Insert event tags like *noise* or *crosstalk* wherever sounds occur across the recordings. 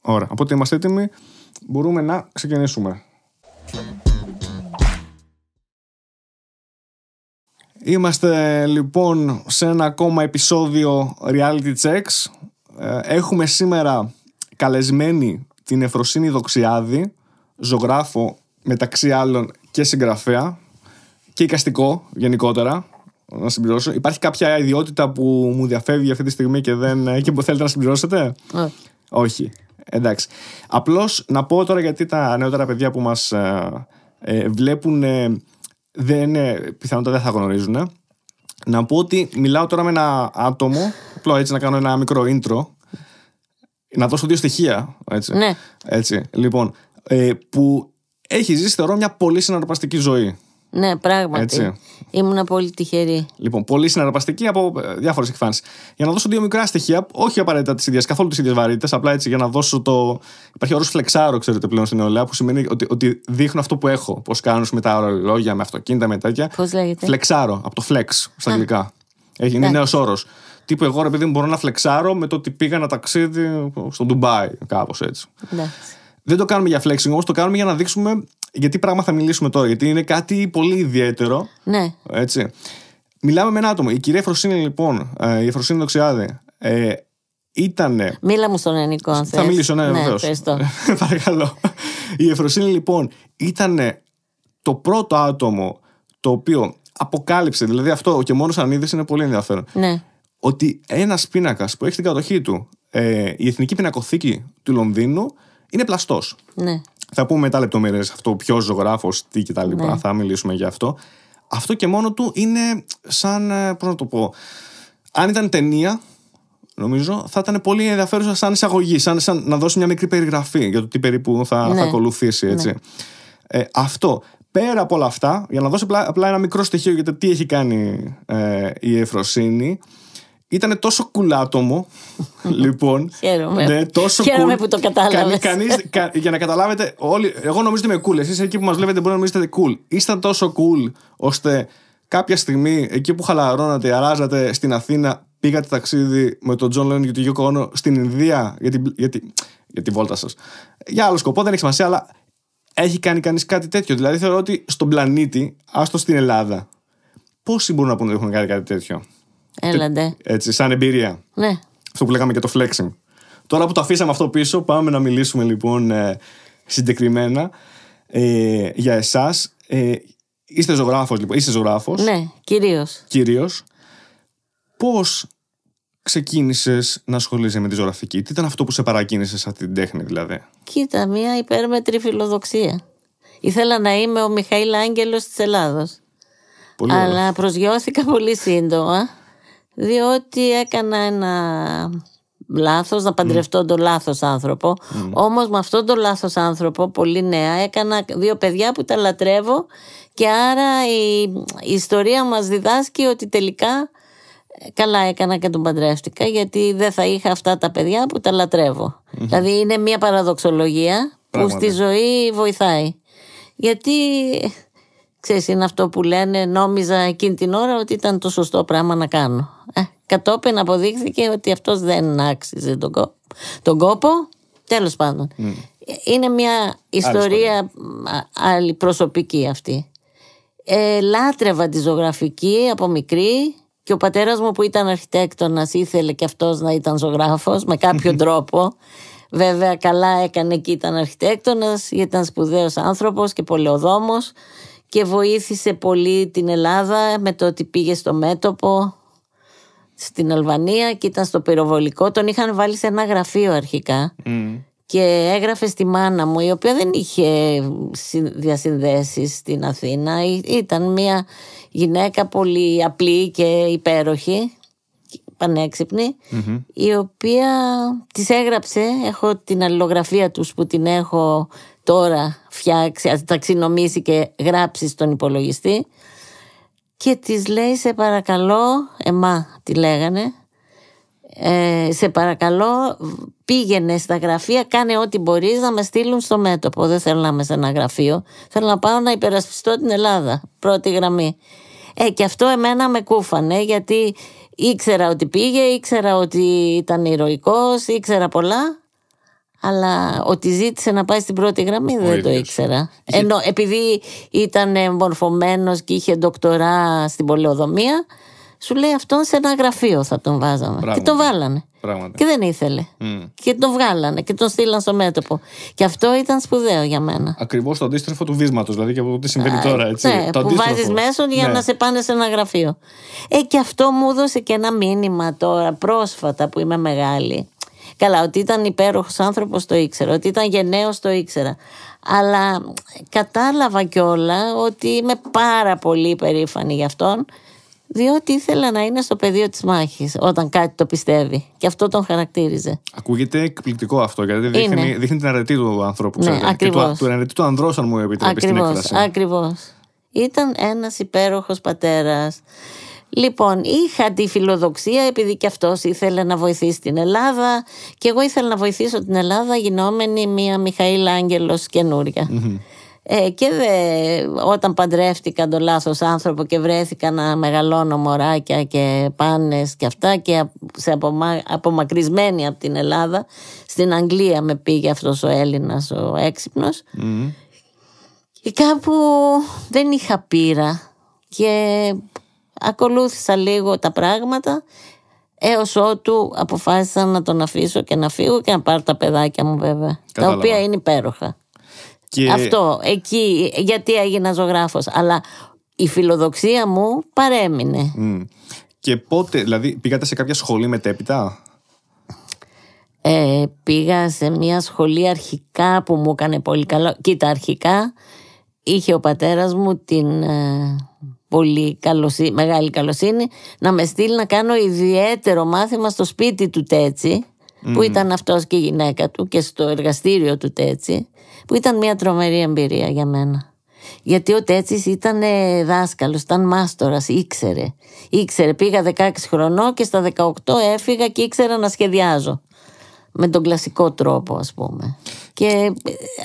Ωραία. Οπότε είμαστε έτοιμοι. Μπορούμε να ξεκινήσουμε. Είμαστε λοιπόν σε ένα ακόμα επεισόδιο Reality Checks. Ε, έχουμε σήμερα καλεσμένη την Εφροσύνη Δοξιάδη, ζωγράφο μεταξύ άλλων και συγγραφέα και οικαστικό γενικότερα. Να συμπληρώσω. Υπάρχει κάποια ιδιότητα που μου διαφεύγει αυτή τη στιγμή και, δεν... και που θέλετε να συμπληρώσετε. Όχι εντάξει. Απλώς να πω τώρα γιατί τα νεότερα παιδιά που μας ε, ε, βλέπουν ε, δεν, πιθανότατα δεν θα γνωρίζουν. Να πω ότι μιλάω τώρα με ένα άτομο, Απλό έτσι να κάνω ένα μικρό intro, να δώσω δύο στοιχεία. Έτσι. Ναι. Έτσι. Λοιπόν, που έχει ζήσει, θεωρώ, μια πολύ συναρπαστική ζωή. Ναι, πράγματι. Έτσι. Ήμουν πολύ τυχερή. Λοιπόν, πολύ συναρπαστική από ε, διάφορες εκφάνσεις. Για να δώσω δύο μικρά στοιχεία, όχι απαραίτητα τη ίδια, καθόλου τη ίδια βαρύτητα, απλά έτσι για να δώσω το. Υπάρχει όρος φλεξάρο, ξέρετε πλέον στην νεολαία, που σημαίνει ότι, ότι δείχνω αυτό που έχω. Πώς κάνω με τα ορολόγια, με αυτοκίνητα, με τέτοια. Πώς λέγεται. Φλεξάρο, από το flex στα αγγλικά. Έχει, είναι νέος όρος. Τύπου εγώ επειδή μπορώ να φλεξάρω με το ότι πήγα ένα ταξίδι στο Ντουμπάι, κάπως έτσι. Ναι. Δεν το κάνουμε για flexing όμως, το κάνουμε για να δείξουμε γιατί πράγμα θα μιλήσουμε τώρα, γιατί είναι κάτι πολύ ιδιαίτερο. Ναι. Έτσι. Μιλάμε με ένα άτομο. Η κυρία Φροσίνη, λοιπόν, ε, η Φροσίνη Δοξιάδη, ε, ήταν. Μίλα μου στον ελληνικό αν θες. Θα μιλήσω, ναι, ναι *laughs* Παρακαλώ. Η Εφροσύνη λοιπόν, ήταν το πρώτο άτομο το οποίο αποκάλυψε, δηλαδή αυτό και μόνος αν είδε είναι πολύ ενδιαφέρον. Ναι. Ότι ένας πίνακας που έχει την κατοχή του ε, η Εθνική Πινακοθήκη του Λονδίνου είναι πλαστός. Ναι. Θα πούμε μετά λεπτομέρειες αυτό, ποιος ζωγράφος, τι κτλ. Ναι. Θα μιλήσουμε για αυτό. Αυτό και μόνο του είναι σαν. Ε, Πώς να το πω. Αν ήταν ταινία, νομίζω, θα ήταν πολύ ενδιαφέρουσα σαν εισαγωγή, σαν, σαν να δώσει μια μικρή περιγραφή για το τι περίπου θα, θα ναι. ακολουθήσει. Ναι. Έτσι. Ε, αυτό. Πέρα από όλα αυτά, για να δώσω απλά, ένα μικρό στοιχείο για το τι έχει κάνει ε, η Εφροσύνη, ήταν τόσο άτομο. *laughs* λοιπόν. Χαίρομαι. Ναι, τόσο cool. που το κατάλαβες. για να καταλάβετε, όλοι, εγώ νομίζω ότι είμαι cool. Εσείς εκεί που μας βλέπετε μπορεί να νομίζετε cool. Ήσταν τόσο cool, ώστε κάποια στιγμή, εκεί που χαλαρώνατε, αράζατε στην Αθήνα, πήγατε ταξίδι με τον Τζον Λέον και τον Γιώκο στην Ινδία για την, για για βόλτα σας. Για άλλο σκοπό, δεν έχει σημασία, αλλά έχει κάνει κανείς κάτι τέτοιο. Δηλαδή θεωρώ ότι στον πλανήτη, άστο στην Ελλάδα, πόσοι μπορούν να πούνε ότι έχουν κάνει κάτι τέτοιο. Έλαντε. Έτσι, σαν εμπειρία. Ναι. Αυτό που λέγαμε και το flexing. Τώρα που το αφήσαμε αυτό πίσω, πάμε να μιλήσουμε λοιπόν ε, συγκεκριμένα ε, για εσάς. Ε, είστε ζωγράφος, λοιπόν. Είστε ζωγράφος. Ναι, κυρίως. Κυρίως. Πώς ξεκίνησες να ασχολείσαι με τη ζωγραφική, Τι ήταν αυτό που σε παρακίνησε σε αυτή την τέχνη, δηλαδή. Κοίτα, μια υπέρμετρη φιλοδοξία. Ήθελα να είμαι ο Μιχαήλ Άγγελος της Ελλάδος. Αλλά προσγειώθηκα πολύ σύντομα διότι έκανα ένα λάθος, να παντρευτώ mm. τον λάθος άνθρωπο. Όμως με αυτόν τον λάθος άνθρωπο, πολύ νέα, έκανα δύο παιδιά που τα λατρεύω και άρα η, ιστορία μας διδάσκει ότι τελικά ε, καλά έκανα και τον παντρεύτηκα γιατί δεν θα είχα αυτά τα παιδιά που τα λατρευω Δηλαδή είναι μια παραδοξολογία που στη ζωή βοηθάει. Γιατί Ξέρεις, είναι αυτό που λένε, νόμιζα εκείνη την ώρα ότι ήταν το σωστό πράγμα να κάνω. Ε, κατόπιν αποδείχθηκε ότι αυτός δεν άξιζε τον κόπο. Τον κόπο τέλος πάντων. Είναι μια ιστορία άλλη προσωπική αυτή. Ε, λάτρευα τη ζωγραφική από μικρή και ο πατέρας μου που ήταν αρχιτέκτονας ήθελε και αυτός να ήταν ζωγράφος με κάποιο τρόπο. Βέβαια καλά έκανε και ήταν αρχιτέκτονας, ήταν σπουδαίος άνθρωπος και πολεοδόμος και βοήθησε πολύ την Ελλάδα με το ότι πήγε στο μέτωπο στην Αλβανία και ήταν στο πυροβολικό. Τον είχαν βάλει σε ένα γραφείο αρχικά mm. και έγραφε στη μάνα μου η οποία δεν είχε διασυνδέσεις στην Αθήνα. Ήταν μια γυναίκα πολύ απλή και υπέροχη πανεξυπνη mm-hmm. η οποία της έγραψε, έχω την αλληλογραφία τους που την έχω τώρα φτιάξει, ταξινομήσει και γράψει στον υπολογιστή. Και της λέει σε παρακαλώ, εμά τη λέγανε, «Ε, σε παρακαλώ πήγαινε στα γραφεία, κάνε ό,τι μπορείς να με στείλουν στο μέτωπο. Δεν θέλω να είμαι σε ένα γραφείο, θέλω να πάω να υπερασπιστώ την Ελλάδα, πρώτη γραμμή. Ε, και αυτό εμένα με κούφανε γιατί ήξερα ότι πήγε, ήξερα ότι ήταν ηρωικός, ήξερα πολλά αλλά ότι ζήτησε να πάει στην πρώτη γραμμή δεν το ήξερα. Ενώ επειδή ήταν μορφωμένο και είχε ντοκτορά στην πολεοδομία, σου λέει αυτόν σε ένα γραφείο θα τον βάζαμε. Και τον βάλανε. Και δεν ήθελε. Και τον βγάλανε και τον στείλαν στο μέτωπο. Και αυτό ήταν σπουδαίο για μένα. Ακριβώς το αντίστροφο του βίσματος, δηλαδή και από το τι συμβαίνει τώρα. Έτσι. Ναι, που βάζει μέσω για ναι. να σε πάνε σε ένα γραφείο. Ε, και αυτό μου έδωσε και ένα μήνυμα τώρα πρόσφατα που είμαι μεγάλη. Καλά, ότι ήταν υπέροχος άνθρωπος το ήξερα, ότι ήταν γενναίος το ήξερα. Αλλά κατάλαβα κιόλα ότι είμαι πάρα πολύ περήφανη γι' αυτόν, διότι ήθελα να είναι στο πεδίο της μάχης όταν κάτι το πιστεύει. Και αυτό τον χαρακτήριζε. Ακούγεται εκπληκτικό αυτό, γιατί δείχνει, την αρετή του ανθρώπου. Ναι, ακριβώς. Του αρετή του ανδρός, αν μου επιτρέπεις την έκφραση. Ακριβώς. Ήταν ένας υπέροχος πατέρας. Λοιπόν, είχα τη φιλοδοξία επειδή και αυτός ήθελε να βοηθήσει την Ελλάδα και εγώ ήθελα να βοηθήσω την Ελλάδα γινόμενη μία Μιχαήλ Άγγελος Ε, και όταν παντρεύτηκα τον λάθος άνθρωπο και βρέθηκα να μεγαλώνω μωράκια και πάνες και αυτά και σε απομα... απομακρυσμένη από την Ελλάδα στην Αγγλία με πήγε αυτός ο Έλληνας ο εξυπνος και κάπου δεν είχα πείρα και Ακολούθησα λίγο τα πράγματα έως ότου αποφάσισα να τον αφήσω και να φύγω και να πάρω τα παιδάκια μου βέβαια. Τα οποία είναι υπέροχα. Αυτό, εκεί, γιατί έγινα ζωγράφος. Αλλά η φιλοδοξία μου παρέμεινε. Και πότε, δηλαδή πήγατε σε κάποια σχολή μετέπειτα? Ε, πήγα σε μια σχολή αρχικά που μου έκανε πολύ καλό. Κοίτα, αρχικά είχε ο πατέρας μου την... Ε, πολύ μεγάλη καλοσύνη να με στείλει να κάνω ιδιαίτερο μάθημα στο σπίτι του Τέτσι που ήταν αυτός και η γυναίκα του και στο εργαστήριο του Τέτσι που ήταν μια τρομερή εμπειρία για μένα. Γιατί ο Τέτσις ήταν ε, δάσκαλος, ήταν μάστορας, ήξερε. Ήξερε, πήγα 16 χρονών και στα 18 έφυγα και ήξερα να σχεδιάζω με τον κλασικό τρόπο ας πούμε. Και ε,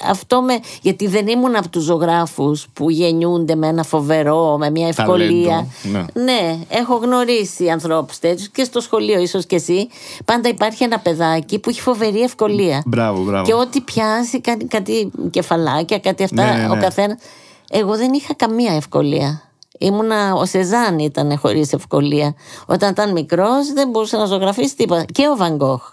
αυτό με... Γιατί δεν ήμουν από τους ζωγράφους που γεννιούνται με ένα φοβερό, με μια ευκολία. Ναι. ναι. έχω γνωρίσει ανθρώπους τέτοιους και στο σχολείο ίσως και εσύ. Πάντα υπάρχει ένα παιδάκι που έχει φοβερή ευκολία. Μπράβο, μπράβο. Και ό,τι πιάσει κάτι κεφαλάκια, κάτι αυτά, ναι, ο ναι. καθένας. Εγώ δεν είχα καμία ευκολία. Ήμουνα, ο Σεζάν ήταν χωρίς ευκολία. Όταν ήταν μικρός δεν μπορούσε να ζωγραφεί, τίποτα. Και ο Βαγκόχ.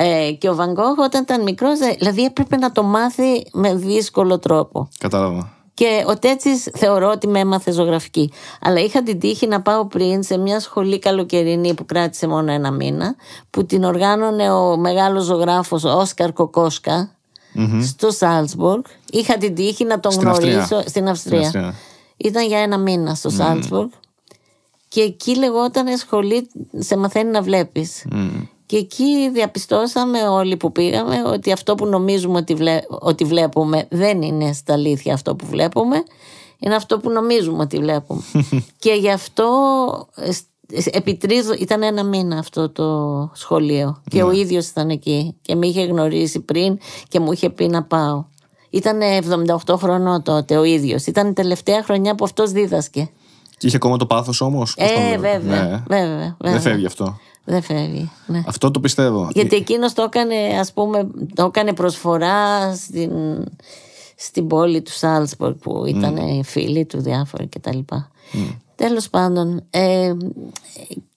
Ε, και ο Βαγκόχ όταν ήταν μικρός, δηλαδή έπρεπε να το μάθει με δύσκολο τρόπο. Κατάλαβα. Και ο Τέτσις θεωρώ ότι με έμαθε ζωγραφική. Αλλά είχα την τύχη να πάω πριν σε μια σχολή καλοκαιρινή που κράτησε μόνο ένα μήνα, που την οργάνωνε ο μεγάλος ζωγράφος Όσκαρ στο Σάλτσμπουργκ. Είχα την τύχη να τον γνωρίσω στην Αυστρία. Ήταν για ένα μήνα στο Σάλτσμπουργκ. Mm. Και εκεί λεγόταν σχολή, σε μαθαίνει να βλέπεις. Και εκεί διαπιστώσαμε όλοι που πήγαμε ότι αυτό που νομίζουμε ότι, βλέπουμε δεν είναι στα αλήθεια αυτό που βλέπουμε, είναι αυτό που νομίζουμε ότι βλέπουμε. *laughs* και γι' αυτό επιτρίζω, ήταν ένα μήνα αυτό το σχολείο και ο ναι. ίδιος ήταν εκεί και με είχε γνωρίσει πριν και μου είχε πει να πάω. Ήταν 78 χρονών τότε ο ίδιος, ήταν η τελευταία χρονιά που αυτός δίδασκε. Και είχε ακόμα το πάθος όμως. Ε, βέβαια, ναι. βέβαια, βέβαια. Δεν φεύγει αυτό. Δεν φεύγει. Ναι. Αυτό το πιστεύω. Γιατί ε, εκείνος το έκανε, ας πούμε, το έκανε προσφορά στην, στην πόλη του Σάλτσπορ που ήταν mm. φίλοι του διάφοροι κτλ. Mm. Τέλος πάντων, ε,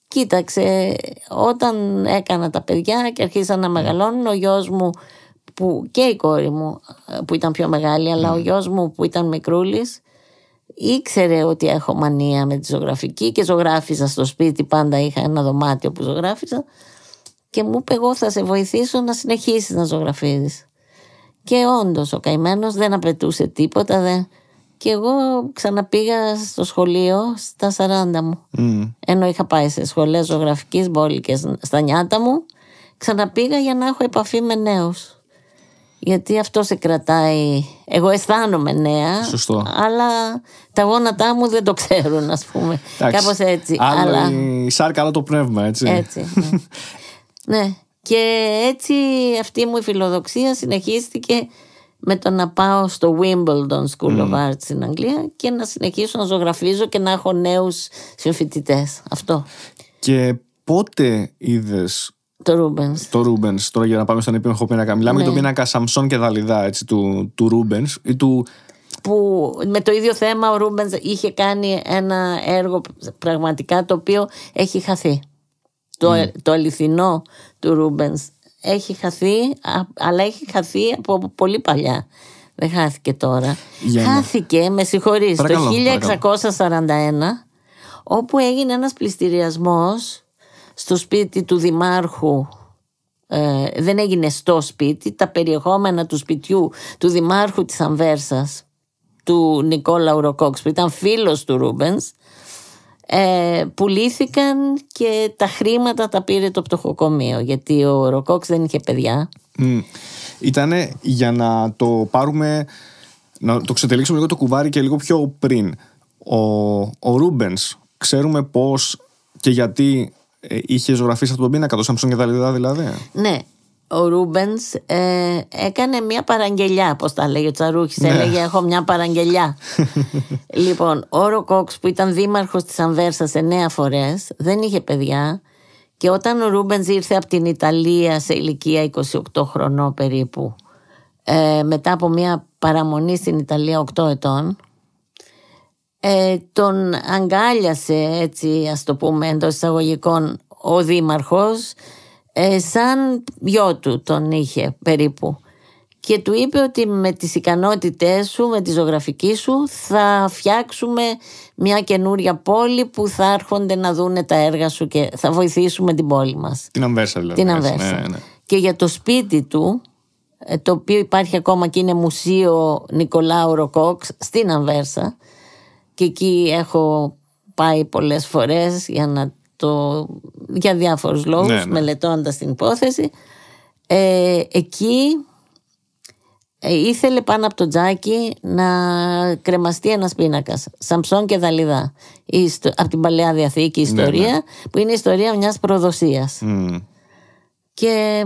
κοίταξε, όταν έκανα τα παιδιά και αρχίσαν να μεγαλώνουν, ο γιος μου που, και η κόρη μου ε, που ήταν πιο μεγάλη, αλλά ο γιος μου που ήταν μικρούλης, ήξερε ότι έχω μανία με τη ζωγραφική και ζωγράφιζα στο σπίτι, πάντα είχα ένα δωμάτιο που ζωγράφιζα και μου είπε εγώ θα σε βοηθήσω να συνεχίσεις να ζωγραφίζεις. Και όντως ο καημένος δεν απαιτούσε τίποτα δεν... και εγώ ξαναπήγα στο σχολείο στα 40 μου. Mm. Ενώ είχα πάει σε σχολές ζωγραφικής μπόλικες στα νιάτα μου, ξαναπήγα για να έχω επαφή με νέους γιατί αυτό σε κρατάει. Εγώ αισθάνομαι νέα. Σωστό. Αλλά τα γόνατά μου δεν το ξέρουν, ας πούμε. Κάπως έτσι. Άρα αλλά... Η σάρκα, άλλο το πνεύμα, έτσι. Έτσι. Ναι. *laughs* ναι. Και έτσι αυτή μου η φιλοδοξία συνεχίστηκε με το να πάω στο Wimbledon School of mm. Arts στην Αγγλία και να συνεχίσω να ζωγραφίζω και να έχω νέους συμφοιτητές. Αυτό. Και πότε είδες το Ρούμπεν. Το Ρούμπεν. Τώρα για να πάμε στον επίμεχο πίνακα. Μιλάμε για τον ναι. πίνακα Σαμσόν και Δαλιδά έτσι, του, του Ρούμπεν Που με το ίδιο θέμα ο Ρούμπεν είχε κάνει ένα έργο πραγματικά το οποίο έχει χαθεί. Το, ναι. αληθινό του Ρούμπεν έχει χαθεί, αλλά έχει χαθεί από πολύ παλιά. Δεν χάθηκε τώρα. χάθηκε, με συγχωρείς, το 1641, όπου έγινε ένας πληστηριασμός στο σπίτι του Δημάρχου ε, δεν έγινε στο σπίτι, τα περιεχόμενα του σπιτιού του Δημάρχου της Αμβέρσας του Νικόλα Ουροκόξ που ήταν φίλος του Ρούμπενς ε, πουλήθηκαν και τα χρήματα τα πήρε το πτωχοκομείο γιατί ο Ροκόξ δεν είχε παιδιά mm. Ήτανε για να το πάρουμε να το ξετελίξουμε λίγο το κουβάρι και λίγο πιο πριν ο, ο Ρούμπενς ξέρουμε πως και γιατί ε, είχε ζωγραφίσει από τον πίνακα το Σάμψον και τα λοιπά δηλαδή. Ναι. Ο Ρούμπεν ε, έκανε μια παραγγελιά, όπω τα λέγε ο Τσαρούχης. Ναι. Έλεγε: Έχω μια παραγγελιά. *laughs* λοιπόν, ο Ροκόξ που ήταν δήμαρχος της Ανβέρσα εννέα φορές, δεν είχε παιδιά. Και όταν ο Ρούμπεν ήρθε από την Ιταλία σε ηλικία 28 χρονών περίπου, ε, μετά από μια παραμονή στην Ιταλία 8 ετών, ε, τον αγκάλιασε έτσι ας το πούμε εντός εισαγωγικών ο δήμαρχος ε, σαν γιο του τον είχε περίπου και του είπε ότι με τις ικανότητές σου, με τη ζωγραφική σου θα φτιάξουμε μια καινούρια πόλη που θα έρχονται να δούνε τα έργα σου και θα βοηθήσουμε την πόλη μας. Την Αμβέρσα δηλαδή. Την Αμβέρσα. Ναι, ναι. Και για το σπίτι του, ε, το οποίο υπάρχει ακόμα και είναι μουσείο Νικολάου Ροκόξ στην Αμβέρσα, και εκεί έχω πάει πολλές φορές για να το, για διάφορους λόγους ναι, ναι. μελετώντας την υπόθεση ε, εκεί ε, ήθελε πάνω από το τζάκι να κρεμαστεί ένας πίνακας Σαμψόν και Δαλιδά από την Παλαιά Διαθήκη ναι, ιστορία που είναι η ιστορία μιας προδοσίας και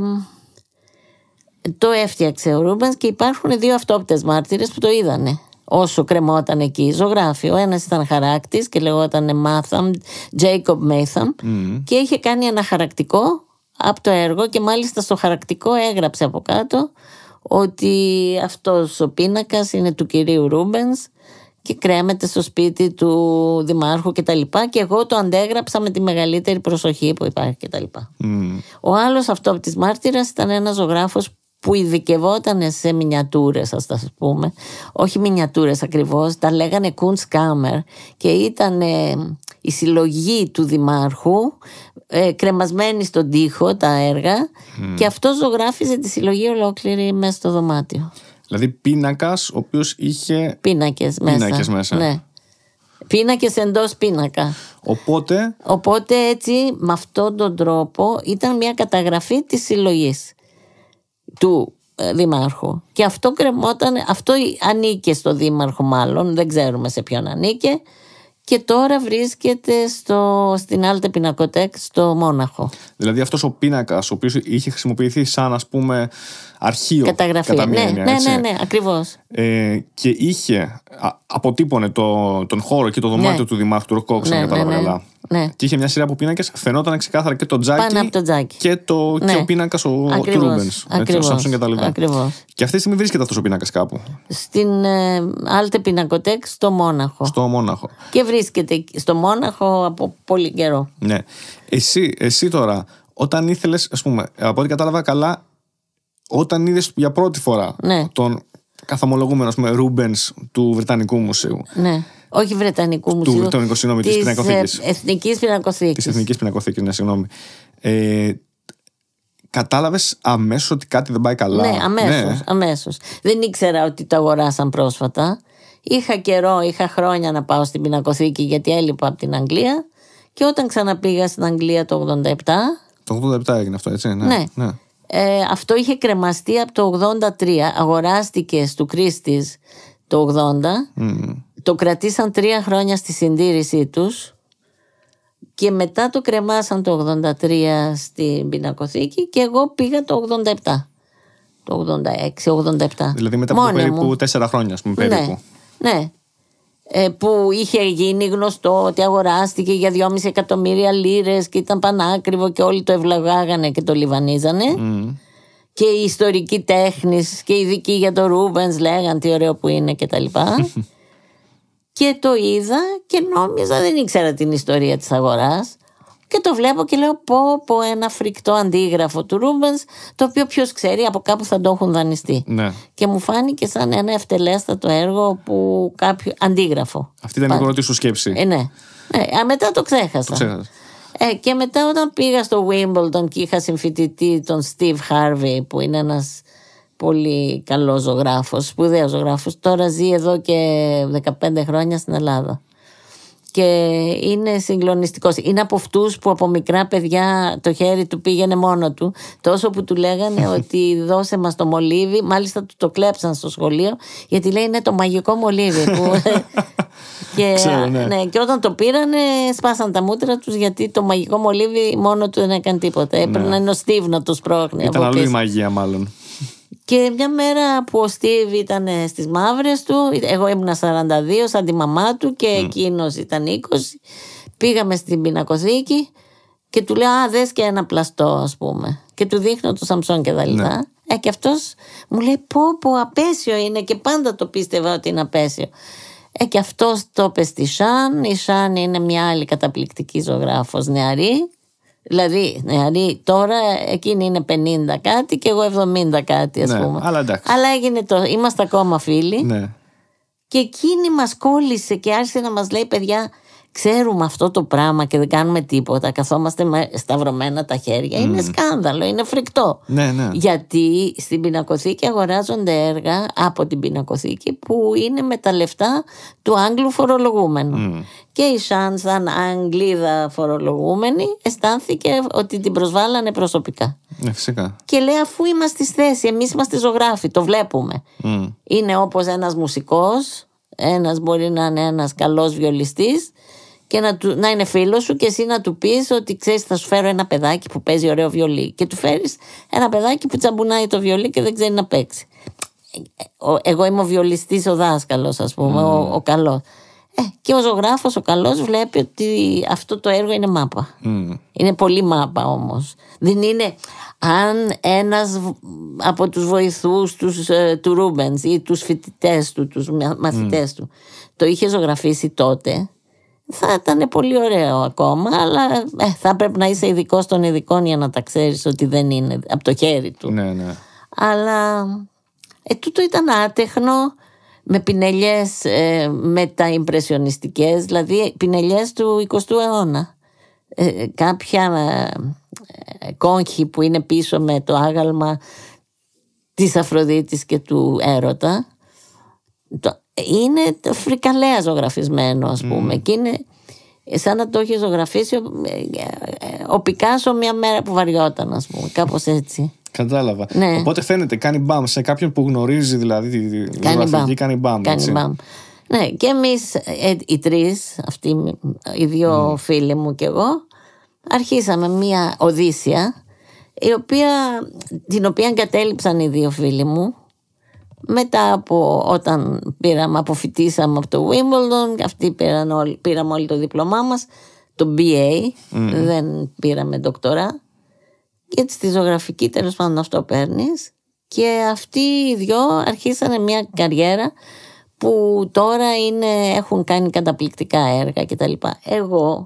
ε, το έφτιαξε ο Ρούμπανς και υπάρχουν δύο αυτόπτες μάρτυρες που το είδανε όσο κρεμόταν εκεί. Ζωγράφει. Ο ένας ήταν χαράκτης και λεγόταν Μάθαμ, Jacob Μέθαμ. Και είχε κάνει ένα χαρακτικό από το έργο και μάλιστα στο χαρακτικό έγραψε από κάτω ότι αυτός ο πίνακας είναι του κυρίου Ρούμπενς και κρέμεται στο σπίτι του δημάρχου και τα λοιπά και εγώ το αντέγραψα με τη μεγαλύτερη προσοχή που υπάρχει και τα Ο άλλος αυτό από τις μάρτυρας ήταν ένας ζωγράφος που ειδικευόταν σε μινιατούρες ας τα πούμε όχι μινιατούρες ακριβώς τα λέγανε Kunstkammer και ήταν η συλλογή του δημάρχου ε, κρεμασμένη στον τοίχο τα έργα και αυτό ζωγράφιζε τη συλλογή ολόκληρη μέσα στο δωμάτιο Δηλαδή πίνακας, ο οποίος είχε. Πίνακες μέσα. Πίνακες μέσα. Ναι. Πίνακες εντός πίνακα. Οπότε. Οπότε έτσι, με αυτόν τον τρόπο, ήταν μια καταγραφή της συλλογής του ε, Δημάρχου. Και αυτό κρεμόταν, αυτό ανήκε στο Δήμαρχο μάλλον, δεν ξέρουμε σε ποιον ανήκε. Και τώρα βρίσκεται στο, στην Άλτε Πινακοτέκ στο Μόναχο. Δηλαδή αυτός ο πίνακας ο οποίος είχε χρησιμοποιηθεί σαν ας πούμε αρχείο. Καταγραφή. Κατά μία ναι, ναι, ναι, ναι, ακριβώς. Ε, και είχε, αποτύπωνε το, τον χώρο και το δωμάτιο του Δημάρχου του Ροκόξ, αν κατάλαβα καλά. Ναι. Και είχε μια σειρά από πίνακες. Φαινόταν ξεκάθαρα και το τζάκι. Πάνω από το τζάκι. Και, το, ναι. και ο πίνακας ο Ρούμπεν. Ο Σάμψον και τα λοιπά. Ακριβώς. Και αυτή τη στιγμή βρίσκεται αυτός ο πίνακας κάπου. Στην Alte Άλτε Πινακοτέκ στο Μόναχο. Στο Μόναχο. Και βρίσκεται στο Μόναχο από πολύ καιρό. Ναι. Εσύ, εσύ τώρα, όταν ήθελες, ας πούμε, από ό,τι κατάλαβα καλά, όταν είδες για πρώτη φορά ναι. τον καθομολογούμενο πούμε, Ρούμπενς του Βρετανικού Μουσείου. Ναι. Όχι Βρετανικού Μουσείου. Του Βρετανικού, συγγνώμη, της ε, Εθνική πινακοθήκη. Της Εθνικής πινακοθήκη, ναι, συγγνώμη. Ε, Κατάλαβες αμέσως ότι κάτι δεν πάει καλά. Ναι, αμέσως. Ναι. Αμέσως. Δεν ήξερα ότι το αγοράσαν πρόσφατα. Είχα καιρό, είχα χρόνια να πάω στην πινακοθήκη γιατί έλειπα από την Αγγλία. Και όταν ξαναπήγα στην Αγγλία το 87. Το 87 έγινε αυτό, έτσι. ναι. ναι. ναι. Ε, αυτό είχε κρεμαστεί από το 83. Αγοράστηκε στου Κρίστης το 80. Mm. Το κρατήσαν τρία χρόνια στη συντήρησή τους. Και μετά το κρεμάσαν το 83 στην πινακοθήκη και εγώ πήγα το 87. Το 86-87. Δηλαδή μετά από περίπου τέσσερα χρόνια, ας πούμε, ναι, περίπου. Ναι, ναι. Ε, που είχε γίνει γνωστό ότι αγοράστηκε για 2,5 εκατομμύρια λίρες και ήταν πανάκριβο και όλοι το ευλαβάγανε και το λιβανίζανε και οι ιστορικοί τέχνης και οι ειδικοί για το Ρούμπενς λέγαν τι ωραίο που είναι και τα λοιπά *laughs* και το είδα και νόμιζα δεν ήξερα την ιστορία της αγοράς και το βλέπω και λέω πω πω ένα φρικτό αντίγραφο του Ρούμπενς το οποίο ποιος ξέρει από κάπου θα το έχουν δανειστεί. Ναι. Και μου φάνηκε σαν ένα ευτελέστατο έργο που κάποιο αντίγραφο. Αυτή ήταν η πρώτη σου σκέψη. Ε, ναι. Ε, α, μετά το ξέχασα. Ε, και μετά όταν πήγα στο Wimbledon και είχα συμφοιτητή τον Steve Harvey που είναι ένας πολύ καλός ζωγράφος, σπουδαίος ζωγράφος. Τώρα ζει εδώ και 15 χρόνια στην Ελλάδα και είναι συγκλονιστικός. Είναι από αυτούς που από μικρά παιδιά το χέρι του πήγαινε μόνο του. Τόσο που του λέγανε *laughs* ότι δώσε μας το μολύβι. Μάλιστα του το κλέψαν στο σχολείο, γιατί λέει είναι το μαγικό μολύβι. *laughs* και, ναι. ναι. και όταν το πήρανε, σπάσαν τα μούτρα τους γιατί το μαγικό μολύβι μόνο του δεν έκανε τίποτα. Έπρεπε να είναι ο Στίβ να το σπρώχνει. Ήταν αλλού η μαγεία, μάλλον. Και μια μέρα που ο Στίβ ήταν στις μαύρες του, εγώ ήμουνα 42 σαν τη μαμά του και mm. εκείνος ήταν 20. Πήγαμε στην πινακοθήκη και του λέω: Α, δες και ένα πλαστό, ας πούμε. Και του δείχνω το Σαμψόν και τα ναι. λοιπά. Ναι. Ε, και αυτός μου λέει: Πω, πω, απέσιο είναι και πάντα το πίστευα ότι είναι απέσιο. Ε, και αυτός το είπε στη Σάν. Η Σάν είναι μια άλλη καταπληκτική ζωγράφος νεαρή. Δηλαδή, δηλαδή, τώρα εκείνη είναι 50 κάτι και εγώ 70 κάτι, ας ναι, πούμε. Αλλά, αλλά έγινε το. Είμαστε ακόμα φίλοι. Ναι. Και εκείνη μας κόλλησε και άρχισε να μας λέει, παιδιά, ξέρουμε αυτό το πράγμα και δεν κάνουμε τίποτα, καθόμαστε με σταυρωμένα τα χέρια, mm. είναι σκάνδαλο, είναι φρικτό. Ναι, ναι. Γιατί στην πινακοθήκη αγοράζονται έργα από την πινακοθήκη που είναι με τα λεφτά του Άγγλου φορολογούμενου. Και η Σάν, σαν Αγγλίδα φορολογούμενη, αισθάνθηκε ότι την προσβάλλανε προσωπικά. Ε, φυσικά. Και λέει, αφού είμαστε στη θέση, εμείς είμαστε ζωγράφοι, το βλέπουμε. Mm. Είναι όπως ένας μουσικός, ένας μπορεί να είναι ένας καλός βιολιστής και να, του, να είναι φίλος σου και εσύ να του πεις ότι ξέρεις, θα σου φέρω ένα παιδάκι που παίζει ωραίο βιολί. Και του φέρεις ένα παιδάκι που τσαμπουνάει το βιολί και δεν ξέρει να παίξει. Ε, ε, εγώ είμαι ο βιολιστής, ο δάσκαλος, ας πούμε, ο, mm. καλός. Ε, και ο ζωγράφος, ο καλός, βλέπει ότι αυτό το έργο είναι μάπα. Mm. Είναι πολύ μάπα όμως. Δεν είναι. Αν ένας από ε, τους βοηθούς τους Ρούμπεν ή τους φοιτητές του, τους μαθητές mm. του, το είχε ζωγραφίσει τότε, θα ήταν πολύ ωραίο ακόμα, αλλά ε, θα πρέπει να είσαι ειδικός των ειδικών για να τα ξέρεις ότι δεν είναι από το χέρι του. Ναι, ναι. Αλλά ε, τούτο ήταν άτεχνο με πινελιές ε, με δηλαδή ε, πινελιές του 20ου αιώνα. Ε, κάποια ε, που είναι πίσω με το άγαλμα της Αφροδίτης και του Έρωτα είναι φρικαλέα ζωγραφισμένο ας πούμε mm. και είναι σαν να το έχει ζωγραφίσει ο, ο Πικάσο μια μέρα που βαριόταν ας πούμε κάπως έτσι Κατάλαβα. Ναι. Οπότε φαίνεται, κάνει μπαμ σε κάποιον που γνωρίζει δηλαδή τη ζωγραφική, κάνει μπαμ. Κάνει μπαμ. Ναι, και εμείς ε, οι τρεις, αυτοί οι δύο φίλοι μου και εγώ, αρχίσαμε μία Οδύσσια, η οποία, την οποία εγκατέλειψαν οι δύο φίλοι μου μετά από όταν πήραμε, αποφυτίσαμε από το Wimbledon, αυτοί πήραν πήραμε όλοι το διπλωμά μας, το BA, mm. δεν πήραμε δοκτορά Και στη ζωγραφική τέλος πάντων αυτό παίρνεις. Και αυτοί οι δυο αρχίσανε μια καριέρα που τώρα είναι, έχουν κάνει καταπληκτικά έργα κτλ. Εγώ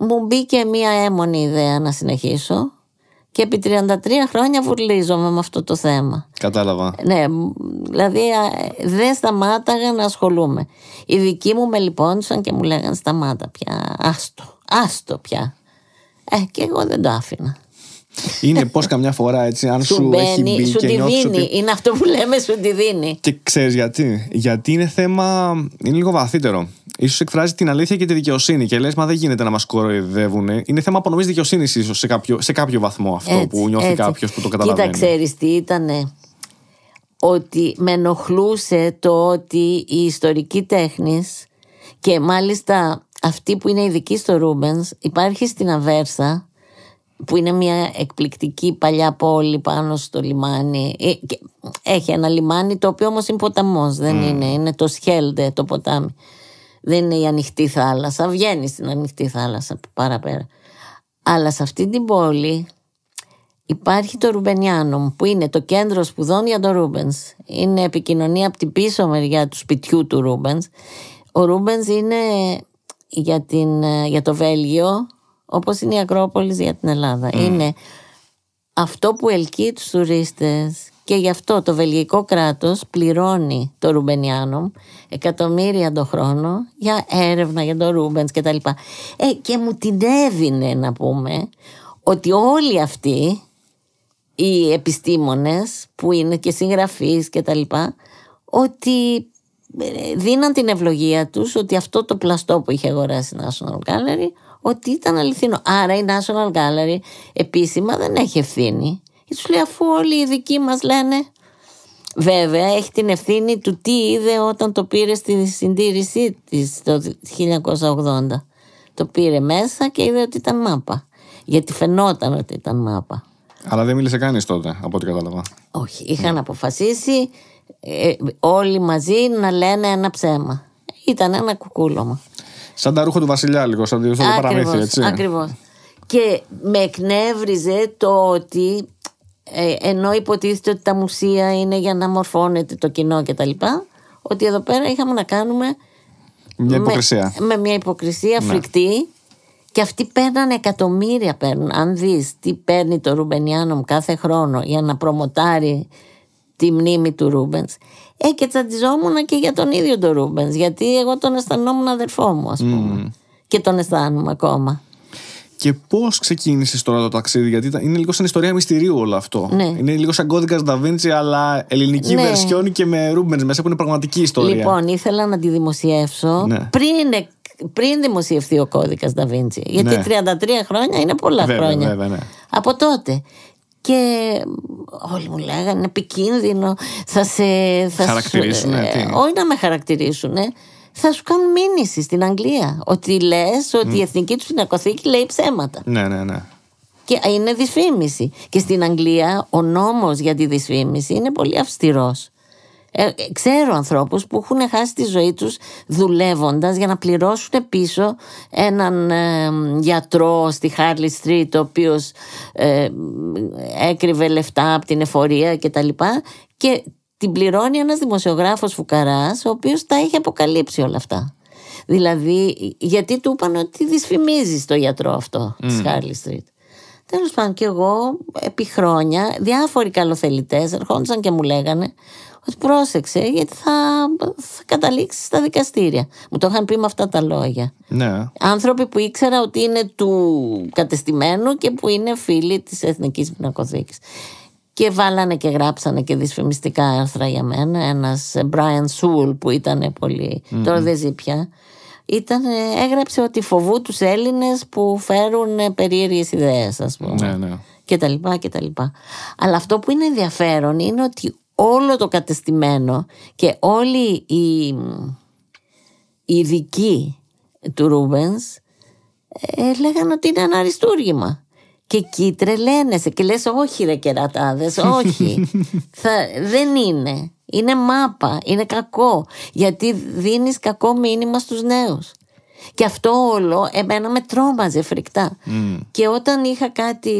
μου μπήκε μια έμονη ιδέα να συνεχίσω και επί 33 χρόνια βουρλίζομαι με αυτό το θέμα. Κατάλαβα. Ναι, δηλαδή δεν σταμάταγα να ασχολούμαι. Οι δικοί μου με λυπώνησαν και μου λέγανε σταμάτα πια, άστο, άστο πια. Ε, και εγώ δεν το άφηνα. Είναι πώς καμιά φορά έτσι, αν σου, σου μπαίνει, έχει μπει σου και τη δίνει. Είναι αυτό που λέμε, σου τη δίνει. Και ξέρεις γιατί. Γιατί είναι θέμα. είναι λίγο βαθύτερο ίσως εκφράζει την αλήθεια και τη δικαιοσύνη. Και λες, μα δεν γίνεται να μας κοροϊδεύουν. Είναι θέμα απονομής δικαιοσύνης, ίσως σε κάποιο, σε κάποιο βαθμό αυτό που νιώθει κάποιος που το καταλαβαίνει. Κοίτα, ξέρεις τι ήταν Ότι με ενοχλούσε το ότι η ιστορική τέχνης και μάλιστα αυτή που είναι ειδική στο Ρούμπεν υπάρχει στην Αβέρσα που είναι μια εκπληκτική παλιά πόλη πάνω στο λιμάνι. Ε, έχει ένα λιμάνι το οποίο όμως είναι ποταμός, δεν mm. είναι. Είναι το Σχέλντε το ποτάμι δεν είναι η ανοιχτή θάλασσα, βγαίνει στην ανοιχτή θάλασσα παραπέρα. Αλλά σε αυτή την πόλη υπάρχει το Ρουμπενιάνο που είναι το κέντρο σπουδών για τον Ρούμπενς. Είναι επικοινωνία από την πίσω μεριά του σπιτιού του Ρούμπενς. Ο Ρούμπενς είναι για, την, για το Βέλγιο όπως είναι η Ακρόπολης για την Ελλάδα. Ναι. Είναι αυτό που ελκύει τους τουρίστες και γι' αυτό το βελγικό κράτος πληρώνει το Ρουμπενιάνο εκατομμύρια το χρόνο για έρευνα για τον Ρούμπενς και Ε, και μου την έβινε να πούμε ότι όλοι αυτοί οι επιστήμονες που είναι και συγγραφείς και ότι ε, δίναν την ευλογία τους ότι αυτό το πλαστό που είχε αγοράσει η National Gallery ότι ήταν αληθινό. Άρα η National Gallery επίσημα δεν έχει ευθύνη και λέει αφού όλοι οι δικοί μας λένε Βέβαια έχει την ευθύνη του τι είδε όταν το πήρε στη συντήρησή της το 1980. Το πήρε μέσα και είδε ότι ήταν μάπα. Γιατί φαινόταν ότι ήταν μάπα. Αλλά δεν μίλησε κανείς τότε, από ό,τι κατάλαβα. Όχι. Είχαν αποφασίσει ε, όλοι μαζί να λένε ένα ψέμα. Ήταν ένα κουκούλωμα. Σαν τα ρούχα του Βασιλιά, λίγο, σαν το παραμύθι, έτσι. Ακριβώς. Και με εκνεύριζε το ότι ε, ενώ υποτίθεται ότι τα μουσεία είναι για να μορφώνεται το κοινό κτλ. Ότι εδώ πέρα είχαμε να κάνουμε μια υποκρισία. Με, μια υποκρισία ναι. φρικτή και αυτοί παίρνανε εκατομμύρια παίρνουν. Αν δεις τι παίρνει το Ρουμπενιάνομ κάθε χρόνο για να προμοτάρει τη μνήμη του Ρούμπεν. Ε, και τσαντιζόμουν και για τον ίδιο τον Ρούμπεν. Γιατί εγώ τον αισθανόμουν αδερφό μου, ας mm. πούμε. Και τον αισθάνομαι ακόμα. Και πώς ξεκίνησες τώρα το ταξίδι, Γιατί είναι λίγο σαν ιστορία μυστηρίου όλο αυτό. Ναι. Είναι λίγο σαν κώδικας Νταβίντσι, αλλά ελληνική ναι. και με Ρούμπεν μέσα που είναι πραγματική ιστορία. Λοιπόν, ήθελα να τη δημοσιεύσω ναι. πριν, πριν δημοσιευθεί ο κώδικας Νταβίντσι. Γιατί 33 ναι. χρόνια είναι πολλά βέβαια, χρόνια. Βέβαια, Από τότε. Και όλοι μου λέγανε επικίνδυνο, θα σε. Θα χαρακτηρίσουν. Σου, ε, όχι να με χαρακτηρίσουν θα σου κάνουν μήνυση στην Αγγλία. Ότι λες ότι η εθνική του πινακοθήκη λέει ψέματα. Ναι, ναι, ναι. Και είναι δυσφήμιση. Και στην Αγγλία ο νόμος για τη δυσφήμιση είναι πολύ αυστηρός. Ε, ξέρω ανθρώπους που έχουν χάσει τη ζωή τους δουλεύοντας για να πληρώσουν πίσω έναν ε, γιατρό στη Χάρλι Street ο οποίος ε, έκρυβε λεφτά από την εφορία κτλ. Και, τα λοιπά, και την πληρώνει ένας δημοσιογράφος φουκαράς, ο οποίος τα έχει αποκαλύψει όλα αυτά. Δηλαδή, γιατί του είπαν ότι δυσφημίζεις το γιατρό αυτό mm. της Harley Street. Τέλος πάντων και εγώ επί χρόνια διάφοροι καλοθελητές ερχόντουσαν και μου λέγανε ότι πρόσεξε γιατί θα, θα καταλήξεις στα δικαστήρια. Μου το είχαν πει με αυτά τα λόγια. Ναι. Άνθρωποι που ήξερα ότι είναι του κατεστημένου και που είναι φίλοι της Εθνικής Πινακοθήκης και βάλανε και γράψανε και δυσφημιστικά άρθρα για μένα. Ένας ε, Brian Σουλ που ήταν πολύ, τώρα δεν ζει πια, ήταν, έγραψε ότι φοβού τους Έλληνες που φέρουν ε, περίεργες ιδέες, ας πούμε. Ναι, ναι. Και τα λοιπά και τα λοιπά. Αλλά αυτό που είναι ενδιαφέρον είναι ότι όλο το κατεστημένο και όλοι οι, ιδικοί του Ρούμπενς ε, λέγανε ότι είναι ένα αριστούργημα. Και εκεί τρελαίνεσαι και λες όχι ρε κερατάδες, όχι. *laughs* Θα, δεν είναι. Είναι μάπα, είναι κακό. Γιατί δίνεις κακό μήνυμα στους νέους. Και αυτό όλο εμένα με τρόμαζε φρικτά. Mm. Και όταν είχα κάτι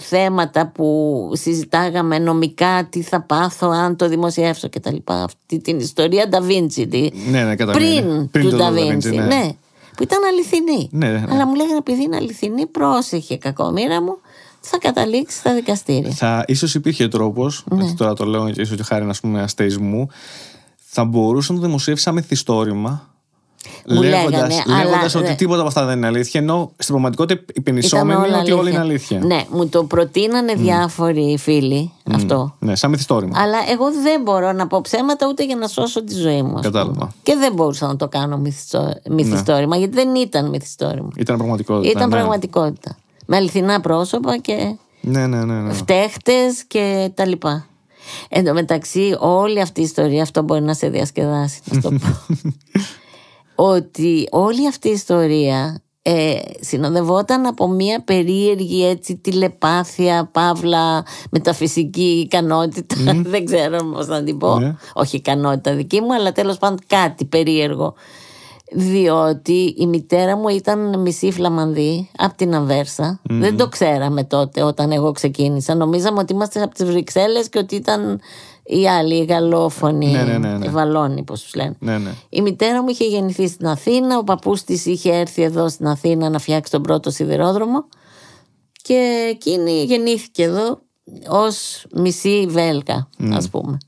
θέματα που συζητάγαμε νομικά, τι θα πάθω αν το δημοσιεύσω και τα λοιπά, αυτή την ιστορία Νταβίντσι. Ναι, ναι, πριν, ναι. πριν του Νταβίντσι, ναι. ναι που ήταν αληθινή. Ναι, ναι, Αλλά μου λέγανε επειδή είναι αληθινή, πρόσεχε κακομοίρα μου, θα καταλήξεις στα δικαστήρια. Θα, ίσως υπήρχε τρόπος, ναι. τώρα το λέω ίσως και χάρη να πούμε αστεισμού, θα μπορούσε να το δημοσιεύσει σαν μου λέγοντας, ότι ναι. τίποτα από αυτά δεν είναι αλήθεια, ενώ στην πραγματικότητα υπενισόμενοι ότι όλα είναι αλήθεια. Ναι, μου το προτείνανε διάφοροι φίλοι αυτό. Ναι, σαν μυθιστόρημα. Αλλά εγώ δεν μπορώ να πω ψέματα ούτε για να σώσω τη ζωή μου. Κατάλαβα. Και δεν μπορούσα να το κάνω ναι. μυθιστόρημα, ναι. γιατί δεν ήταν μυθιστόρημα. Ήταν πραγματικότητα. Ήταν ναι. πραγματικότητα. Με αληθινά πρόσωπα και ναι, ναι, ναι, ναι. και τα λοιπά. Εν τω μεταξύ όλη αυτή η ιστορία αυτό μπορεί να σε διασκεδάσει. Να το πω. *laughs* ότι όλη αυτή η ιστορία ε, συνοδευόταν από μια περίεργη έτσι τηλεπάθεια, παύλα, μεταφυσική ικανότητα, *laughs* δεν ξέρω πώς να την πω, ναι. όχι ικανότητα δική μου, αλλά τέλος πάντων κάτι περίεργο. Διότι η μητέρα μου ήταν μισή Φλαμανδή από την Αβέρσα. Δεν το ξέραμε τότε όταν εγώ ξεκίνησα. Νομίζαμε ότι είμαστε από τις Βρυξέλλες και ότι ήταν οι άλλοι, οι γαλλόφωνοι, ναι, ναι, ναι, ναι. οι βαλόνοι, όπω τους λένε. Ναι, ναι. Η μητέρα μου είχε γεννηθεί στην Αθήνα, ο παππούς της είχε έρθει εδώ στην Αθήνα να φτιάξει τον πρώτο σιδηρόδρομο. Και εκείνη γεννήθηκε εδώ ως μισή βέλγα mm. ας πούμε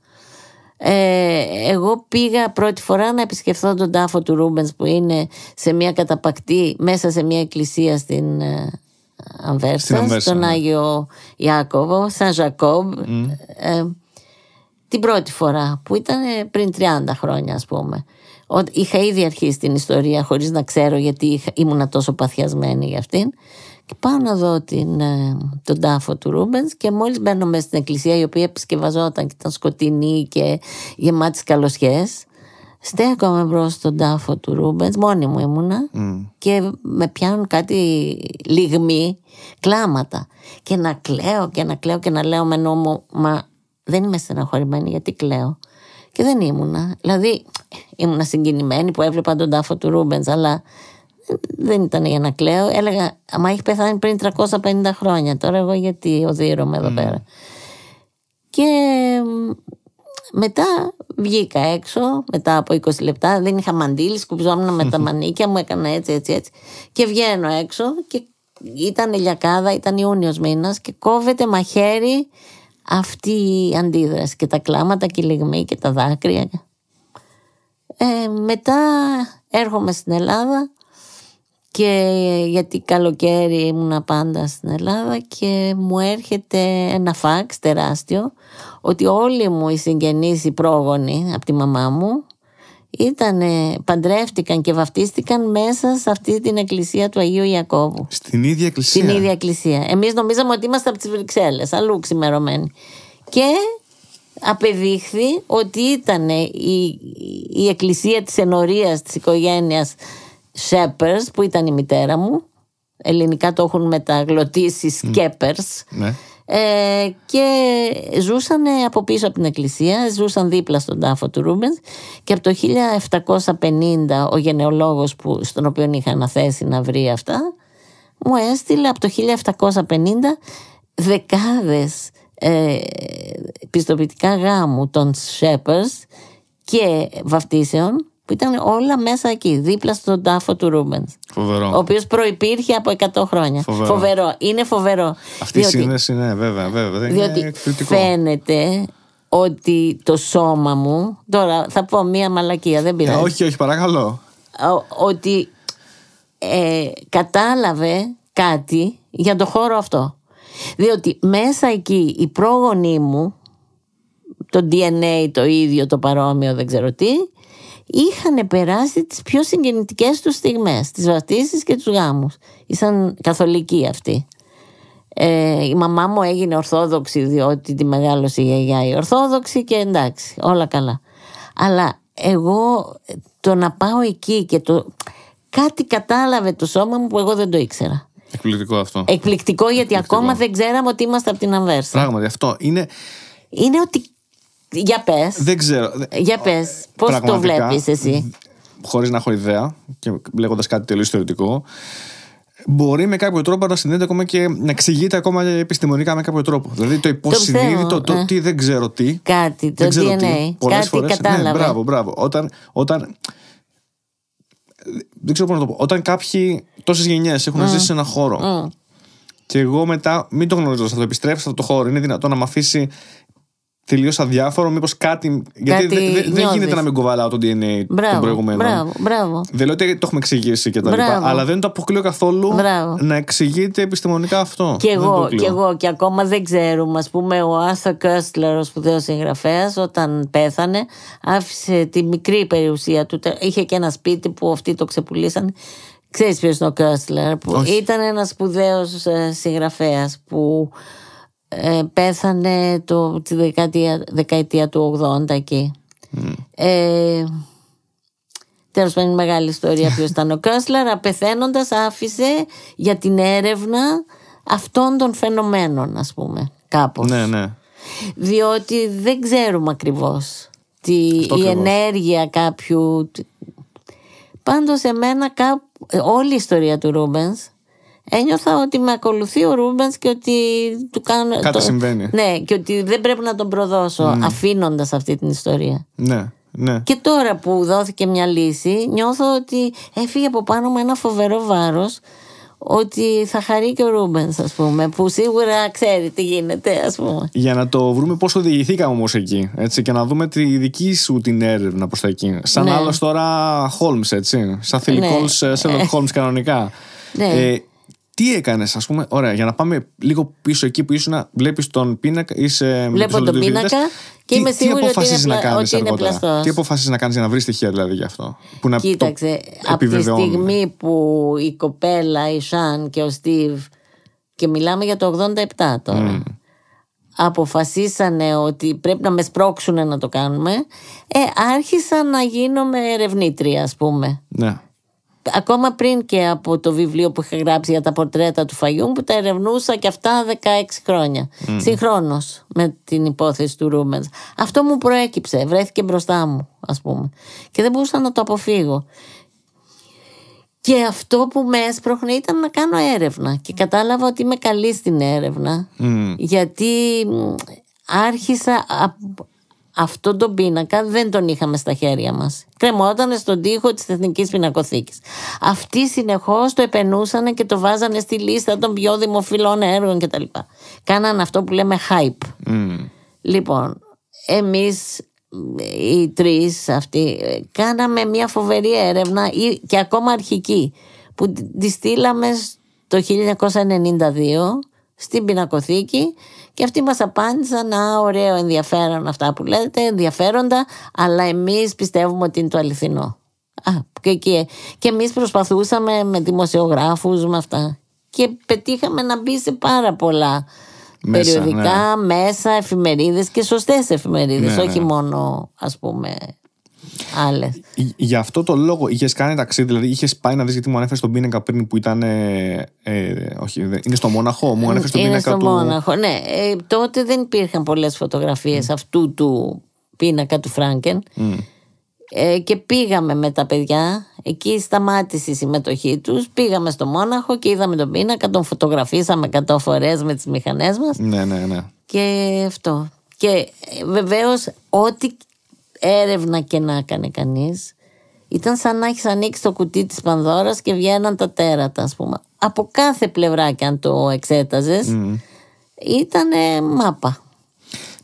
ε, εγώ πήγα πρώτη φορά να επισκεφθώ τον τάφο του Ρούμπενς που είναι σε μια καταπακτή μέσα σε μια εκκλησία στην ε, στον Άγιο Ιάκωβο Σαν Ζακόμπ την πρώτη φορά που ήταν ε, πριν 30 χρόνια ας πούμε. Είχα ήδη αρχίσει την ιστορία χωρίς να ξέρω γιατί ήμουν τόσο παθιασμένη για αυτήν. Και πάω να δω την, ε, τον τάφο του Ρούμπενς και μόλις μπαίνω μέσα στην εκκλησία η οποία επισκευαζόταν και ήταν σκοτεινή και γεμάτη καλωσιές στέκομαι μπρος στον τάφο του Ρούμπενς μόνη μου ήμουνα και με πιάνουν κάτι λιγμή κλάματα και να κλαίω και να κλαίω και να λέω με νόμο μα δεν είμαι στεναχωρημένη γιατί κλαίω. Και δεν ήμουνα. Δηλαδή, ήμουνα συγκινημένη που έβλεπα τον τάφο του Ρούμπεν, αλλά δεν ήταν για να κλαίω. Έλεγα, άμα έχει πεθάνει πριν 350 χρόνια. Τώρα εγώ γιατί οδύρωμαι εδώ mm. πέρα. Και μετά βγήκα έξω, μετά από 20 λεπτά. Δεν είχα μαντήλη, σκουπιζόμουν με τα *laughs* μανίκια μου, έκανα έτσι, έτσι, έτσι. Και βγαίνω έξω ήταν ηλιακάδα, ήταν Ιούνιος μήνας και κόβεται μαχαίρι αυτή η αντίδραση και τα κλάματα και οι λιγμή και τα δάκρυα. Ε, μετά έρχομαι στην Ελλάδα και γιατί καλοκαίρι ήμουνα πάντα στην Ελλάδα και μου έρχεται ένα φάξ τεράστιο ότι όλοι μου οι συγγενείς οι πρόγονοι από τη μαμά μου ήτανε, παντρεύτηκαν και βαφτίστηκαν μέσα σε αυτή την εκκλησία του Αγίου Ιακώβου. Στην ίδια εκκλησία. Στην ίδια εκκλησία. Εμείς νομίζαμε ότι είμαστε από τις Βρυξέλλες, αλλού ξημερωμένοι. Και απεδείχθη ότι ήταν η, η εκκλησία της ενορίας της οικογένειας Σέπερς που ήταν η μητέρα μου ελληνικά το έχουν μεταγλωτήσει Σκέπερς ναι. Ε, και ζούσαν από πίσω από την εκκλησία, ζούσαν δίπλα στον τάφο του Ρούμπεν και από το 1750 ο γενεολόγος που, στον οποίο είχα αναθέσει να βρει αυτά μου έστειλε από το 1750 δεκάδες ε, πιστοποιητικά γάμου των Shepherds και βαφτίσεων που ήταν όλα μέσα εκεί, δίπλα στον τάφο του Ρούμπεν. Φοβερό. Ο οποίος προπήρχε από 100 χρόνια. Φοβερό. Είναι φοβερό. Αυτή η σύνδεση, ναι, βέβαια, βέβαια. διότι Φαίνεται ότι το σώμα μου. Τώρα θα πω μία μαλακία, δεν ε, πειράζει. όχι, όχι, παρακαλώ. Ότι ε, κατάλαβε κάτι για το χώρο αυτό. Διότι μέσα εκεί η πρόγονή μου, το DNA το ίδιο, το παρόμοιο, δεν ξέρω τι, είχαν περάσει τις πιο συγκινητικές τους στιγμές, τις βαπτίσεις και τους γάμους. Ήσαν καθολικοί αυτοί. Ε, η μαμά μου έγινε ορθόδοξη διότι τη μεγάλωσε η γιαγιά η ορθόδοξη και εντάξει όλα καλά. Αλλά εγώ το να πάω εκεί και το... κάτι κατάλαβε το σώμα μου που εγώ δεν το ήξερα. Εκπληκτικό αυτό. Εκπληκτικό γιατί ακόμα δεν ξέραμε ότι είμαστε από την Αμβέρσα. Πράγματι αυτό είναι... Είναι ότι για πες. Δεν ξέρω. Για πες. Πώς το βλέπεις εσύ. Χωρίς να έχω ιδέα και λέγοντας κάτι τελείως θεωρητικό, μπορεί με κάποιο τρόπο να συνδέεται ακόμα και να εξηγείται ακόμα επιστημονικά με κάποιο τρόπο. Δηλαδή το υποσυνείδητο, το, ε. τι δεν ξέρω τι. Κάτι, το DNA. κάτι ναι, κατάλαβα. μπράβο, μπράβο. Όταν, όταν, δεν ξέρω πώς να το πω. Όταν κάποιοι τόσες γενιές έχουν ζήσει σε έναν χώρο και εγώ μετά μην το γνωρίζω, θα το επιστρέψω αυτό το χώρο, είναι δυνατόν να με αφήσει τελείως αδιάφορο, μήπως κάτι. γιατί δεν, γίνεται να μην κουβαλάω το DNA μπράβο, των προηγουμένων. Μπράβο, μπράβο. Δεν λέω ότι το έχουμε εξηγήσει και τα μπράβο. λοιπά. Αλλά δεν το αποκλείω καθόλου να εξηγείται επιστημονικά αυτό. Και εγώ, και εγώ. Και ακόμα δεν ξέρουμε. Ας πούμε, ο Άσο Κέρστλερ, ο σπουδαίος συγγραφέας, όταν πέθανε, άφησε τη μικρή περιουσία του. Είχε και ένα σπίτι που αυτοί το ξεπουλήσαν. Ξέρεις ποιος είναι ο Κέρστλερ που ήταν ένας σπουδαίος ε, συγγραφέας που ε, πέθανε το, τη δεκαετία, του 80 εκεί. Mm. Ε, Τέλος πάντων, μεγάλη ιστορία ποιος ήταν ο Κάσλερ. *laughs* Απεθαίνοντας, άφησε για την έρευνα αυτών των φαινομένων, ας πούμε, κάπως. Ναι, ναι. Διότι δεν ξέρουμε ακριβώς τη η ενέργεια κάποιου. Πάντως, εμένα κάπου. Ε, όλη η ιστορία του Ρούμπενς ένιωθα ότι με ακολουθεί ο Ρούμπενς και ότι του κάνω. Κάτι το... συμβαίνει. Ναι, και ότι δεν πρέπει να τον προδώσω mm. Ναι. αφήνοντας αυτή την ιστορία. Ναι. Ναι. Και τώρα που δόθηκε μια λύση, νιώθω ότι έφυγε από πάνω με ένα φοβερό βάρος ότι θα χαρεί και ο Ρούμπενς ας πούμε, που σίγουρα ξέρει τι γίνεται, ας πούμε. Για να το βρούμε πώς οδηγηθήκαμε όμως εκεί, έτσι, και να δούμε τη δική σου την έρευνα προς τα εκεί. Σαν ναι. άλλος τώρα Χόλμ, έτσι. Σαν ναι. Phil ναι. κανονικά. Ναι. Ε, τι έκανες, ας πούμε. Ωραία, για να πάμε λίγο πίσω εκεί που ήσουν, βλέπεις τον πίνακα. Είσαι Βλέπω τον πίνακα και είμαι σίγουρη ότι είναι, να κάνεις ότι Τι να κάνεις για να βρεις στοιχεία δηλαδή γι' αυτό. Που να Κοίταξε, από τη στιγμή που η κοπέλα, η Σαν και ο Στίβ. Και μιλάμε για το 87 τώρα. Mm. Αποφασίσανε ότι πρέπει να με σπρώξουν να το κάνουμε. Ε, άρχισα να γίνομαι ερευνήτρια, ας πούμε. Ναι ακόμα πριν και από το βιβλίο που είχα γράψει για τα πορτρέτα του Φαγιούν που τα ερευνούσα και αυτά 16 χρόνια. Mm. Συγχρόνως με την υπόθεση του Ρούμενς. Αυτό μου προέκυψε, βρέθηκε μπροστά μου ας πούμε. Και δεν μπορούσα να το αποφύγω. Και αυτό που με έσπροχνε ήταν να κάνω έρευνα και κατάλαβα ότι είμαι καλή στην έρευνα γιατί άρχισα αυτό τον πίνακα δεν τον είχαμε στα χέρια μας. Κρεμότανε στον τοίχο της Εθνικής Πινακοθήκης. Αυτοί συνεχώς το επενούσαν και το βάζανε στη λίστα των πιο δημοφιλών έργων κτλ. Κάναν αυτό που λέμε hype. Λοιπόν, εμείς οι τρεις αυτοί κάναμε μια φοβερή έρευνα και ακόμα αρχική που τη στείλαμε το 1992 στην Πινακοθήκη και αυτοί μας απάντησαν, α, ωραίο, ενδιαφέρον αυτά που λέτε, ενδιαφέροντα, αλλά εμείς πιστεύουμε ότι είναι το αληθινό. Α, και, και, εμείς προσπαθούσαμε με δημοσιογράφους, με αυτά. Και πετύχαμε να μπει σε πάρα πολλά περιοδικά, ναι. μέσα, εφημερίδες και σωστές εφημερίδες, ναι, όχι ναι. μόνο, ας πούμε, άλλες. Γι' αυτό το λόγο είχες κάνει ταξίδι, δηλαδή είχες πάει να δεις γιατί μου ανέφερε τον πίνακα πριν που ήταν. Ε, ε, όχι, είναι στο Μόναχο, μου ανέφερε τον είναι πίνακα. στο Μόναχο, ναι. Ε, τότε δεν υπήρχαν πολλές φωτογραφίες αυτού του πίνακα του Φράγκεν. Ε, και πήγαμε με τα παιδιά, εκεί σταμάτησε η συμμετοχή τους, πήγαμε στο Μόναχο και είδαμε τον πίνακα, τον φωτογραφίσαμε 100 φορές με τις μηχανές μας. Ναι, ναι, ναι. Και αυτό. Και ε, βεβαίως ό,τι έρευνα και να έκανε κανείς ήταν σαν να έχεις ανοίξει το κουτί της Πανδώρας και βγαίναν τα τέρατα ας πούμε από κάθε πλευρά και αν το εξέταζες, mm. ήτανε μάπα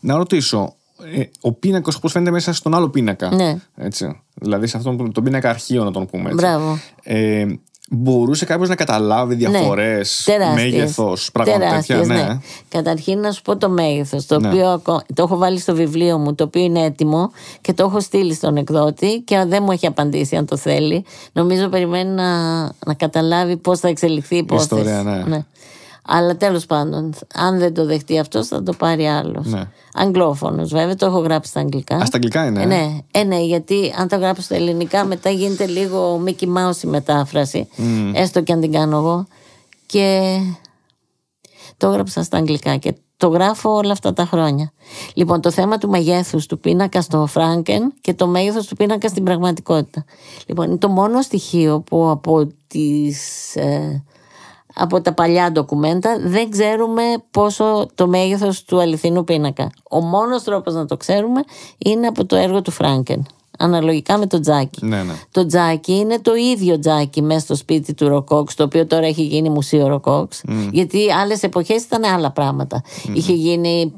Να ρωτήσω ε, ο πίνακα, όπω φαίνεται μέσα στον άλλο πίνακα. Ναι. Έτσι. Δηλαδή σε αυτόν τον πίνακα αρχείο, να τον πούμε. Έτσι. Μπράβο. Ε, Μπορούσε κάποιος να καταλάβει διαφορέ ναι, μέγεθο, πράγματα ναι. ναι. Καταρχήν να σου πω το μέγεθος, το ναι. οποίο το έχω βάλει στο βιβλίο μου, το οποίο είναι έτοιμο και το έχω στείλει στον εκδότη και δεν μου έχει απαντήσει αν το θέλει. Νομίζω περιμένει να, καταλάβει πώς θα εξελιχθεί η υπόθεση. Ναι. Αλλά τέλος πάντων, αν δεν το δεχτεί αυτός, θα το πάρει άλλος. Ναι. Αγγλόφωνος, βέβαια, το έχω γράψει στα αγγλικά. Α, στα αγγλικά είναι. Ε? ναι. Ε, ναι, γιατί αν το γράψω στα ελληνικά, μετά γίνεται λίγο Mickey Mouse η μετάφραση. Έστω και αν την κάνω εγώ. Και το έγραψα στα αγγλικά και το γράφω όλα αυτά τα χρόνια. Λοιπόν, το θέμα του μεγέθους του πίνακα στο Φράγκεν και το μέγεθος του πίνακα στην πραγματικότητα. Λοιπόν, είναι το μόνο στοιχείο που από τις. Ε, από τα παλιά ντοκουμέντα δεν ξέρουμε πόσο το μέγεθος του αληθινού πίνακα. Ο μόνος τρόπος να το ξέρουμε είναι από το έργο του Φράγκεν. Αναλογικά με το τζάκι. Ναι, ναι. Το τζάκι είναι το ίδιο τζάκι μέσα στο σπίτι του Ροκόξ, το οποίο τώρα έχει γίνει μουσείο Ροκόξ. Mm. Γιατί άλλες εποχές ήταν άλλα πράγματα. Mm. Είχε γίνει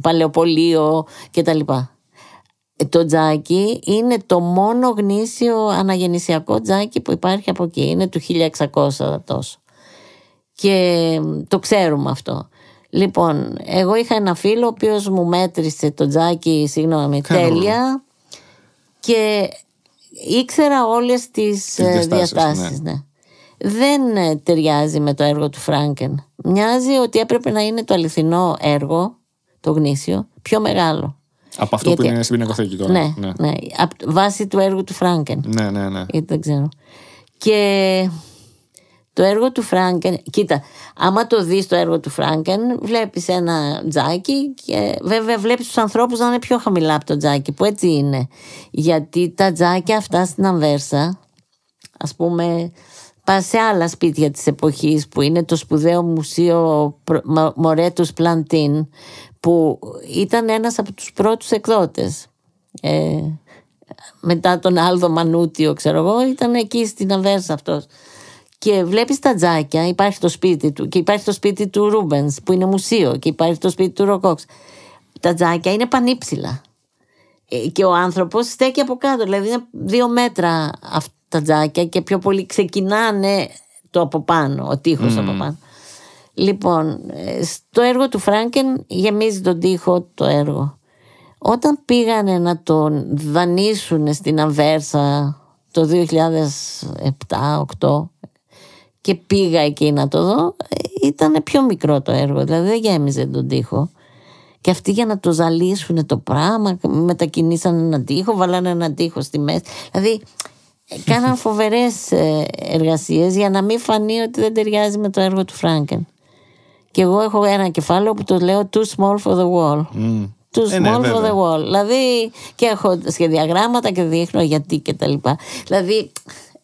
παλαιοπολείο κτλ. Ε, το τζάκι είναι το μόνο γνήσιο αναγεννησιακό τζάκι που υπάρχει από εκεί. Είναι του 1600 τόσο και το ξέρουμε αυτό. Λοιπόν, εγώ είχα ένα φίλο ο οποίος μου μέτρησε το τζάκι, συγγνώμη, τέλεια και ήξερα όλες τις, τις ε, ναι. ναι. Δεν ε, ταιριάζει με το έργο του Φράγκεν. Μοιάζει ότι έπρεπε να είναι το αληθινό έργο, το γνήσιο, πιο μεγάλο. Από αυτό που είναι στην πινακοθήκη τώρα. Ναι, ναι. ναι. Βάσει του έργου του Φράγκεν. Ναι, ναι, ναι. Γιατί δεν ξέρω. Και το έργο του Φράγκεν, κοίτα, άμα το δεις το έργο του Φράγκεν, βλέπεις ένα τζάκι και βέβαια βλέπεις τους ανθρώπους να είναι πιο χαμηλά από το τζάκι, που έτσι είναι. Γιατί τα τζάκια αυτά στην Αμβέρσα, ας πούμε, πά σε άλλα σπίτια της εποχής που είναι το σπουδαίο μουσείο Μορέτους Πλαντίν, που ήταν ένας από τους πρώτους εκδότες. Ε, μετά τον Άλδο Μανούτιο, ξέρω εγώ, ήταν εκεί στην Αμβέρσα αυτός και βλέπεις τα τζάκια, υπάρχει το σπίτι του και υπάρχει το σπίτι του Ρούμπεν που είναι μουσείο και υπάρχει το σπίτι του Ροκόξ. Τα τζάκια είναι πανύψηλα. Ε, και ο άνθρωπος στέκει από κάτω, δηλαδή είναι δύο μέτρα αυτά τα τζάκια και πιο πολύ ξεκινάνε το από πάνω, ο τείχος από mm. πάνω. Λοιπόν, ε, στο έργο του Φράγκεν γεμίζει τον τοίχο το έργο. Όταν πήγανε να τον δανείσουν στην Αμβέρσα το 2007 8 και πήγα εκεί να το δω, ήταν πιο μικρό το έργο, δηλαδή δεν γέμιζε τον τοίχο. Και αυτοί για να το ζαλίσουν το πράγμα, μετακινήσαν έναν τοίχο, βάλανε έναν τοίχο στη μέση. Δηλαδή, κάναν *laughs* φοβερές ε, εργασίες για να μην φανεί ότι δεν ταιριάζει με το έργο του Φράγκεν. Και εγώ έχω ένα κεφάλαιο που το λέω Too small for the wall. Mm. Too ε, ναι, small for the wall. Δηλαδή, και έχω σχεδιαγράμματα και δείχνω γιατί και τα λοιπά. Δηλαδή,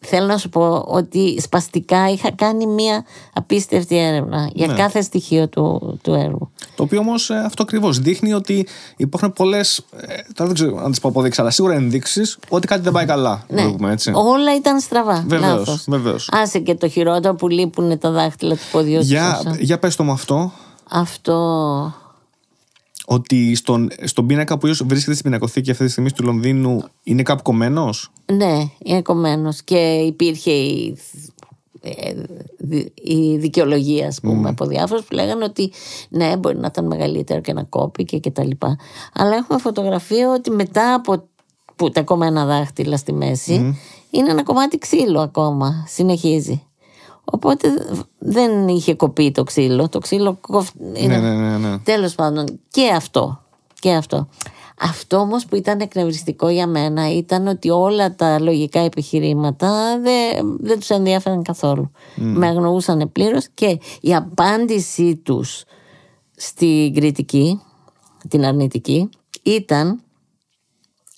θέλω να σου πω ότι σπαστικά είχα κάνει μία απίστευτη έρευνα για ναι. κάθε στοιχείο του, του έργου. Το οποίο όμως ε, αυτό ακριβώς δείχνει ότι υπάρχουν πολλές. Ε, τώρα δεν ξέρω αν τις πω αποδείξεις, αλλά σίγουρα ενδείξεις ότι κάτι δεν πάει ναι. καλά. Όλα ήταν στραβά. Βεβαίως. Άσε και το χειρότερο που λείπουν τα δάχτυλα του ποδιού. Για, για πες το με αυτό. Αυτό ότι στον, στον πίνακα που βρίσκεται στην πινακοθήκη αυτή τη στιγμή του Λονδίνου είναι κάπου κομμένος. Ναι, είναι κομμένος και υπήρχε η, ε, η δικαιολογία ας πούμε, mm. από διάφορους που λέγανε ότι ναι μπορεί να ήταν μεγαλύτερο και να κόπηκε και τα λοιπά αλλά έχουμε φωτογραφία ότι μετά από που, τα κομμένα δάχτυλα στη μέση είναι ένα κομμάτι ξύλο ακόμα συνεχίζει Οπότε δεν είχε κοπεί το ξύλο. Το ξύλο ναι, ναι, ναι, ναι, Τέλος πάντων και αυτό. Και αυτό. Αυτό όμως που ήταν εκνευριστικό για μένα ήταν ότι όλα τα λογικά επιχειρήματα δεν, δεν τους ενδιαφέραν καθόλου. Με αγνοούσαν πλήρως και η απάντησή τους στην κριτική, την αρνητική, ήταν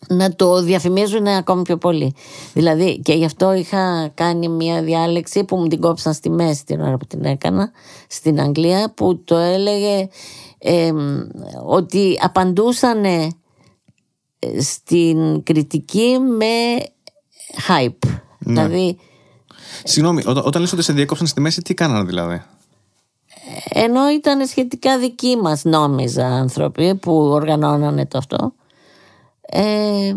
να το διαφημίζουν ακόμη πιο πολύ. Δηλαδή, και γι' αυτό είχα κάνει μια διάλεξη που μου την κόψαν στη μέση την ώρα που την έκανα στην Αγγλία, που το έλεγε ότι απαντούσαν ε, στην κριτική με hype. Ναι. Δηλαδή, Συγγνώμη, όταν λες ότι σε διακόψαν στη μέση, τι κάνανε δηλαδή. Ενώ ήταν σχετικά δικοί μας νόμιζα άνθρωποι που οργανώνανε το αυτό. Ε,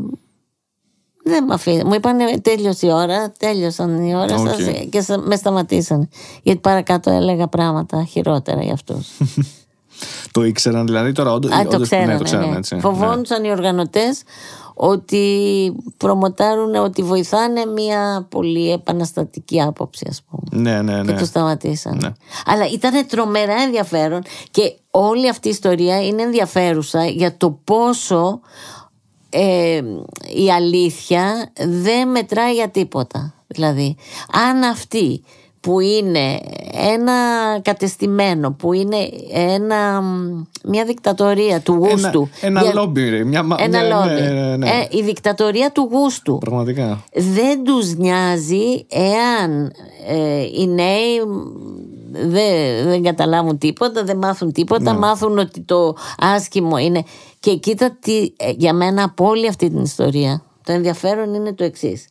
δεν με αφήνει. Μου είπαν τέλειωσε η ώρα, τέλειωσαν οι ώρα okay. σας και με σταματήσαν. Γιατί παρακάτω έλεγα πράγματα χειρότερα για αυτούς. το ήξεραν δηλαδή τώρα, όντως. Ναι, το ξέρανε, ναι. έτσι. Ναι. Φοβόντουσαν ναι. οι οργανωτές ότι προμοτάρουν, ότι βοηθάνε μια πολύ επαναστατική άποψη, ας πούμε. Ναι, ναι, ναι. Και το σταματήσαν. Ναι. Αλλά ήταν τρομερά ενδιαφέρον και όλη αυτή η ιστορία είναι ενδιαφέρουσα για το πόσο η αλήθεια δεν μετράει για τίποτα. Δηλαδή, αν αυτή που είναι ένα κατεστημένο, που είναι ένα, μια δικτατορία του γούστου. Ένα, ένα λόμπι, μια, ε, η δικτατορία του γούστου. Πραγματικά. Δεν τους νοιάζει εάν ε, οι νέοι δεν, δεν καταλάβουν τίποτα, δεν μάθουν τίποτα, ναι. μάθουν ότι το άσχημο είναι... Και κοίτα τι, ε, για μένα από όλη αυτή την ιστορία το ενδιαφέρον είναι το εξής.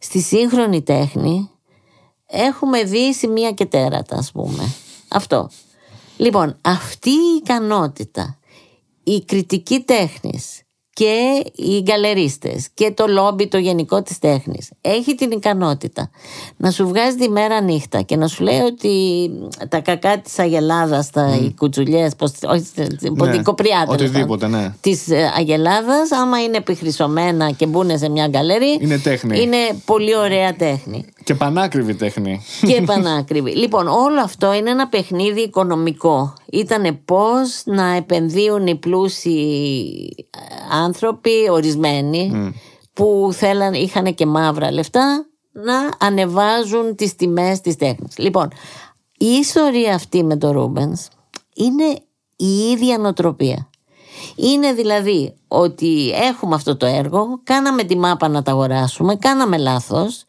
Στη σύγχρονη τέχνη έχουμε δει σημεία και τέρατα ας πούμε. Αυτό. Λοιπόν, αυτή η ικανότητα, η κριτική τέχνης, και οι γκαλερίστες και το λόμπι το γενικό της τέχνης έχει την ικανότητα να σου βγάζει τη μέρα νύχτα και να σου λέει ότι τα κακά της Αγελάδας, τα mm. οι κουτσουλιές πως, όχι, ναι. οτιδήποτε ναι. της ε, Αγελάδας άμα είναι επιχρυσωμένα και μπουν σε μια γκαλερί είναι τέχνη είναι πολύ ωραία τέχνη και πανάκριβη τέχνη και πανάκριβη λοιπόν όλο αυτό είναι ένα παιχνίδι οικονομικό ήταν πώς να επενδύουν οι πλούσιοι ε, άνθρωποι, ορισμένοι, που θέλαν, είχαν και μαύρα λεφτά, να ανεβάζουν τις τιμές της τέχνης. Λοιπόν, η ιστορία αυτή με τον Ρούμπενς είναι η ίδια νοτροπία. Είναι δηλαδή ότι έχουμε αυτό το έργο, κάναμε τη μάπα να τα αγοράσουμε, κάναμε λάθος,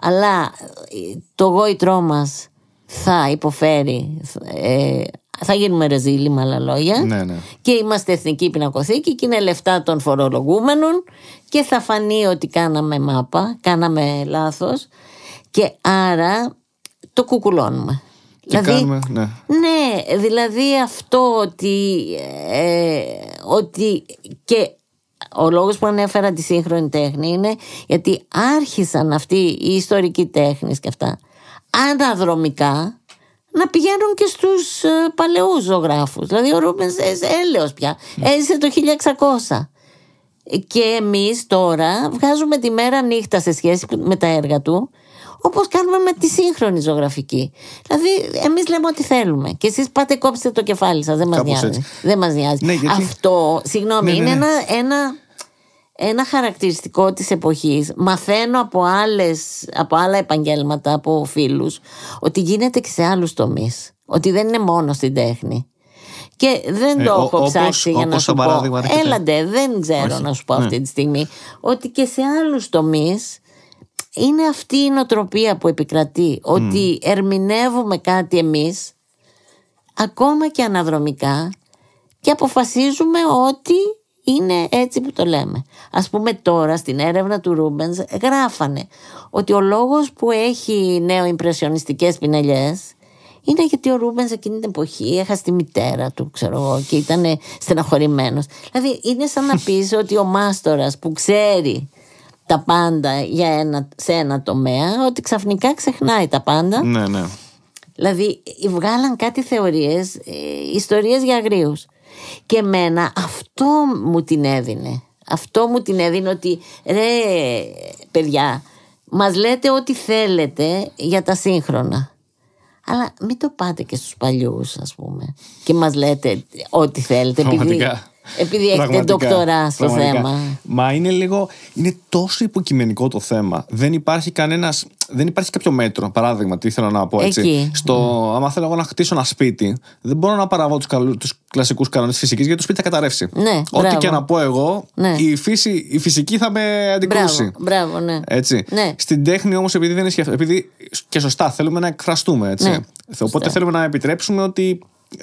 αλλά ε, το γόητρό μας θα υποφέρει ε, θα γίνουμε ρεζίλοι με άλλα λόγια ναι, ναι. και είμαστε εθνική πινακοθήκη και είναι λεφτά των φορολογούμενων και θα φανεί ότι κάναμε μάπα, κάναμε λάθος και άρα το κουκουλώνουμε. Και δηλαδή, κάνουμε, ναι. ναι, δηλαδή αυτό ότι, ε, ότι και ο λόγος που ανέφερα τη σύγχρονη τέχνη είναι γιατί άρχισαν αυτοί οι ιστορικοί τέχνες και αυτά αναδρομικά να πηγαίνουν και στους ε, παλαιούς ζωγράφους. Δηλαδή ο Ρούμπενς ε, ε, έλεος πια, ναι. έζησε το 1600. Και εμείς τώρα βγάζουμε τη μέρα νύχτα σε σχέση με τα έργα του όπως κάνουμε με τη σύγχρονη ζωγραφική. Δηλαδή, εμείς λέμε ό,τι θέλουμε. Και εσείς πάτε κόψτε το κεφάλι σας, δεν μας νοιάζει. μας ναι, Αυτό, συγγνώμη, ναι, είναι ένα, ένα ένα χαρακτηριστικό της εποχής μαθαίνω από, άλλες, από άλλα επαγγέλματα, από φίλους ότι γίνεται και σε άλλους τομείς ότι δεν είναι μόνο στην τέχνη και δεν ε, το έχω ψάξει για να σου πω έλαντε δεν ξέρω να σου πω αυτή τη στιγμή ότι και σε άλλους τομείς είναι αυτή η νοτροπία που επικρατεί ότι ερμηνεύουμε κάτι εμείς ακόμα και αναδρομικά και αποφασίζουμε ότι είναι έτσι που το λέμε. Ας πούμε τώρα στην έρευνα του Ρούμπενς γράφανε ότι ο λόγος που έχει νέο νεοϊμπρεσιονιστικές πινελιές είναι γιατί ο Ρούμπενς εκείνη την εποχή είχα τη μητέρα του, ξέρω εγώ, και ήταν στεναχωρημένος. Δηλαδή είναι σαν να *laughs* πεις ότι ο μάστορας που ξέρει τα πάντα για ένα, σε ένα τομέα, ότι ξαφνικά ξεχνάει τα πάντα. Ναι, ναι. Δηλαδή βγάλαν κάτι θεωρίες, ε, ιστορίες για αγρίους. Και εμένα αυτό μου την έδινε. Αυτό μου την έδινε ότι ρε παιδιά, μας λέτε ό,τι θέλετε για τα σύγχρονα. Αλλά μην το πάτε και στους παλιούς ας πούμε. Και μας λέτε ό,τι θέλετε. Πραγματικά. Επειδή έχετε ντοκτορά στο πραγματικά. θέμα. Μα είναι λίγο. Είναι τόσο υποκειμενικό το θέμα. Δεν υπάρχει κανένας. Δεν υπάρχει κάποιο μέτρο. Παράδειγμα, τι θέλω να πω έτσι. Εκεί. Στο, mm. θέλω εγώ να χτίσω ένα σπίτι, δεν μπορώ να παραβώ τους καλ... κλασικούς κανόνες φυσικής γιατί το σπίτι θα καταρρεύσει. Ναι, Ό,τι και να πω εγώ, ναι. η, φύση, η φυσική θα με αντικρούσει. Μπράβο, μπράβο ναι. Έτσι. ναι. Στην τέχνη όμως, επειδή δεν είναι σχεδόν. επειδή και σωστά θέλουμε να εκφραστούμε. Έτσι. Ναι. Οπότε θέλουμε να επιτρέψουμε ότι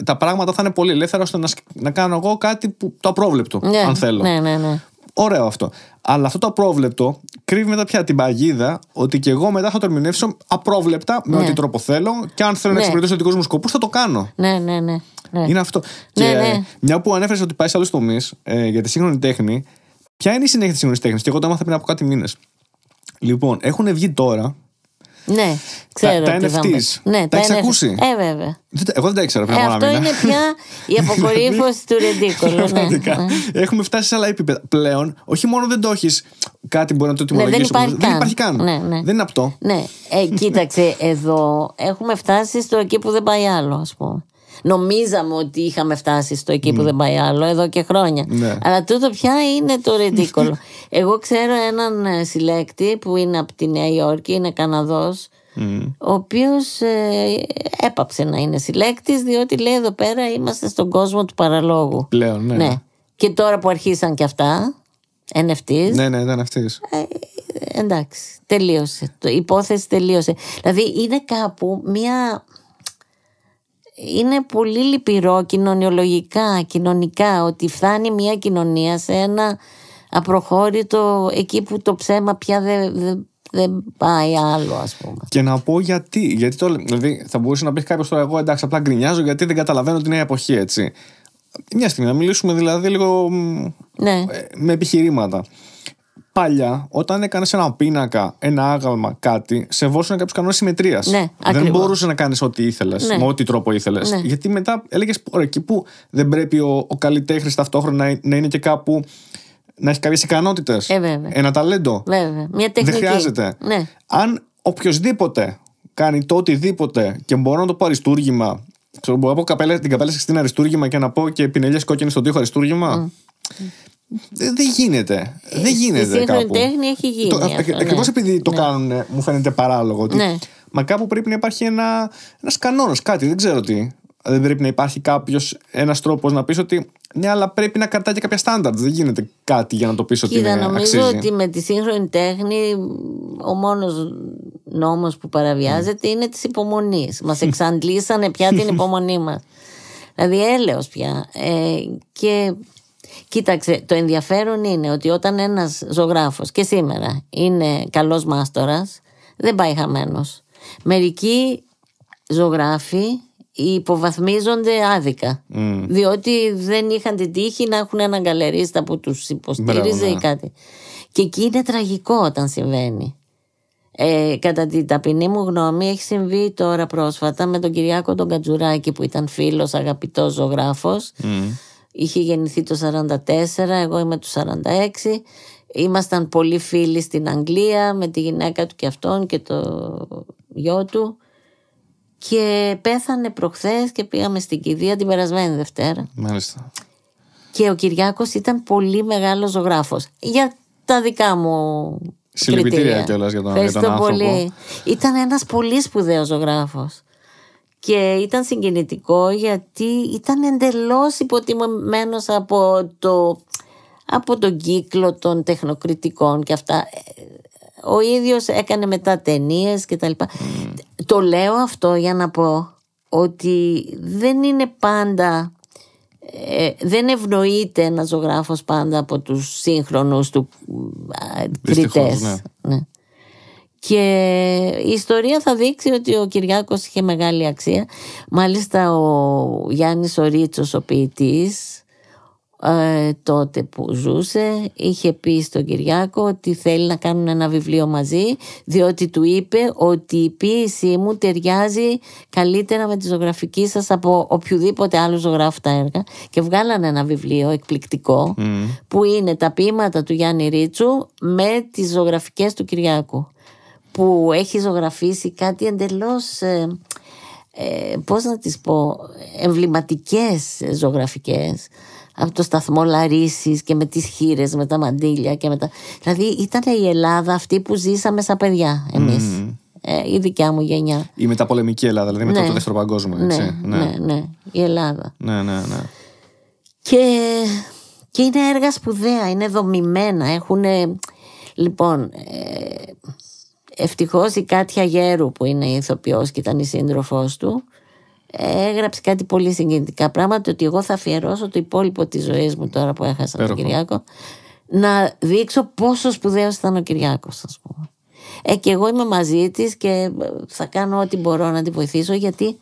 τα πράγματα θα είναι πολύ ελεύθερα ώστε να, να κάνω εγώ κάτι που, το απρόβλεπτο, ναι, αν θέλω. Ναι, ναι, ναι. Ωραίο αυτό. Αλλά αυτό το απρόβλεπτο κρύβει μετά πια την παγίδα ότι και εγώ μετά θα το ερμηνεύσω απρόβλεπτα με ναι. ό,τι τρόπο θέλω και αν θέλω ναι. να εξυπηρετήσω δικούς μου σκοπούς θα το κάνω. Ναι, ναι, ναι, ναι. Είναι αυτό. Ναι, και ναι. μια που ανέφερες ότι πάει σε άλλους τομείς ε, για τη σύγχρονη τέχνη, ποια είναι η συνέχεια της σύγχρονης τέχνης. Και εγώ το έμαθα πριν από κάτι μήνες. Λοιπόν, έχουν βγει τώρα ναι, ξέρω. Τα, τα NFTs. Ναι, τα, τα ακούσει. Ε, βέβαια. Εγώ δεν τα ήξερα ε, πριν. αυτό είναι πια η αποκορύφωση του ναι. ρεντίκολου. Ναι. Έχουμε φτάσει σε άλλα επίπεδα. Πλέον, όχι μόνο δεν το έχεις κάτι μπορεί να το τιμολογήσει. Ναι, δεν, δεν υπάρχει καν. Δεν είναι απτό. Ναι. Ε, κοίταξε, εδώ έχουμε φτάσει στο εκεί που δεν πάει άλλο, ας πούμε νομίζαμε ότι είχαμε φτάσει στο εκεί που δεν πάει άλλο εδώ και χρόνια. Ναι. Αλλά τούτο πια είναι το ρετίκολο *laughs* Εγώ ξέρω έναν ε, συλλέκτη που είναι από τη Νέα Υόρκη, είναι Καναδός, ο οποίος ε, έπαψε να είναι συλλέκτης διότι λέει εδώ πέρα είμαστε στον κόσμο του παραλόγου πλέον ναι, ναι. και τώρα που αρχίσαν και αυτά NFTs ναι ναι ήταν αυτή. ε, εντάξει τελείωσε η υπόθεση τελείωσε δηλαδή είναι κάπου μια είναι πολύ λυπηρό κοινωνιολογικά, κοινωνικά, ότι φτάνει μια κοινωνία σε ένα απροχώρητο εκεί που το ψέμα πια δεν δε, πάει άλλο, ας πούμε. Και να πω γιατί. γιατί το, δηλαδή, θα μπορούσε να πει κάποιος τώρα, εγώ εντάξει, απλά γκρινιάζω γιατί δεν καταλαβαίνω την νέα εποχή, έτσι. Μια στιγμή, να μιλήσουμε δηλαδή λίγο ναι. ε, με επιχειρήματα. Παλιά, όταν έκανες ένα πίνακα, ένα άγαλμα, κάτι, σε βόσουν κάποιους κανόνες συμμετρίας. Ναι, δεν μπορούσες να κάνεις ό,τι ήθελες, ναι. με ό,τι τρόπο ήθελες. Ναι. Γιατί μετά έλεγες, ωραία, εκεί που δεν πρέπει ο, ο καλλιτέχνης ταυτόχρονα να είναι και κάπου να έχει κάποιες ικανότητες. Ε, ένα ταλέντο. Βέβαια. Μια τεχνική. Δεν χρειάζεται. Ναι. Αν οποιοδήποτε κάνει το οτιδήποτε και μπορώ να το πω αριστούργημα. μπορώ να πω καπέλα, την καπέλα σε στην αριστούργημα και να πω και πινελιές κόκκινες στον τοίχο αριστούργημα. Ε, δεν γίνεται. Ε, δεν γίνεται. Στη σύγχρονη τέχνη έχει γίνει. Ακριβώς ναι. επειδή το ναι. κάνουν, ε, μου φαίνεται παράλογο. Ότι ναι. Μα κάπου πρέπει να υπάρχει ένα ένας κανόνας, κάτι, δεν ξέρω τι. Δεν πρέπει να υπάρχει κάποιος ένας τρόπος να πεις ότι ναι, αλλά πρέπει να κρατάει και κάποια στάνταρτ. Δεν γίνεται κάτι για να το πεις ότι Κοίτα, είναι, νομίζω ότι με τη σύγχρονη τέχνη ο μόνος νόμος που παραβιάζεται είναι τη υπομονή. Μα εξαντλήσανε πια την υπομονή μας. *laughs* Δηλαδή έλεος πια. Ε, και Κοίταξε, το ενδιαφέρον είναι ότι όταν ένας ζωγράφος και σήμερα είναι καλός μάστορας, δεν πάει χαμένος. Μερικοί ζωγράφοι υποβαθμίζονται άδικα. Διότι δεν είχαν την τύχη να έχουν έναν καλερίστα που τους υποστήριζε ή ναι. κάτι. Και εκεί είναι τραγικό όταν συμβαίνει. Ε, κατά την ταπεινή μου γνώμη έχει συμβεί τώρα πρόσφατα με τον Κυριάκο τον Κατζουράκη που ήταν φίλος, αγαπητός ζωγράφος mm είχε γεννηθεί το 44, εγώ είμαι του 46. Ήμασταν πολύ φίλοι στην Αγγλία με τη γυναίκα του και αυτόν και το γιο του. Και πέθανε προχθές και πήγαμε στην κηδεία την περασμένη Δευτέρα. Μάλιστα. Και ο Κυριάκος ήταν πολύ μεγάλος ζωγράφος. Για τα δικά μου Συλληπιτήρια κιόλας για τον, για άνθρωπο. πολύ. Ήταν ένας πολύ σπουδαίος ζωγράφος και ήταν συγκινητικό γιατί ήταν εντελώς υποτιμημένος από, το, από τον κύκλο των τεχνοκριτικών και αυτά. Ο ίδιος έκανε μετά ταινίες και τα λοιπά. Mm. Το λέω αυτό για να πω ότι δεν είναι πάντα... Ε, δεν ευνοείται ένας ζωγράφος πάντα από τους σύγχρονους του ε, και η ιστορία θα δείξει ότι ο Κυριάκος είχε μεγάλη αξία. Μάλιστα ο Γιάννης ο Ρίτσος ο ποιητής, ε, τότε που ζούσε είχε πει στον Κυριάκο ότι θέλει να κάνουν ένα βιβλίο μαζί διότι του είπε ότι η ποίησή μου ταιριάζει καλύτερα με τη ζωγραφική σας από οποιοδήποτε άλλο ζωγράφο τα έργα και βγάλανε ένα βιβλίο εκπληκτικό που είναι τα ποίηματα του Γιάννη Ρίτσου με τις ζωγραφικές του Κυριάκου που έχει ζωγραφίσει κάτι εντελώς, ε, ε, πώς να τις πω, εμβληματικές ζωγραφικές από το σταθμό Λαρίσης και με τις χείρες, με τα μαντήλια και με τα... Δηλαδή ήταν η Ελλάδα αυτή που ζήσαμε σαν παιδιά εμείς. Mm. η δικιά μου γενιά. Η μεταπολεμική Ελλάδα, δηλαδή μετά ναι. το δεύτερο παγκόσμιο. Ναι, ναι, ναι, ναι, η Ελλάδα. Ναι, ναι, ναι. Και, και είναι έργα σπουδαία, είναι δομημένα, έχουν... Λοιπόν, ε, Ευτυχώς η Κάτια Γέρου που είναι η ηθοποιός και ήταν η σύντροφός του έγραψε κάτι πολύ συγκινητικά πράγματα ότι εγώ θα αφιερώσω το υπόλοιπο της ζωής μου τώρα που έχασα σαν τον Κυριάκο να δείξω πόσο σπουδαίος ήταν ο Κυριάκος ας πούμε. Ε, και εγώ είμαι μαζί της και ε, θα κάνω ό,τι μπορώ να τη βοηθήσω γιατί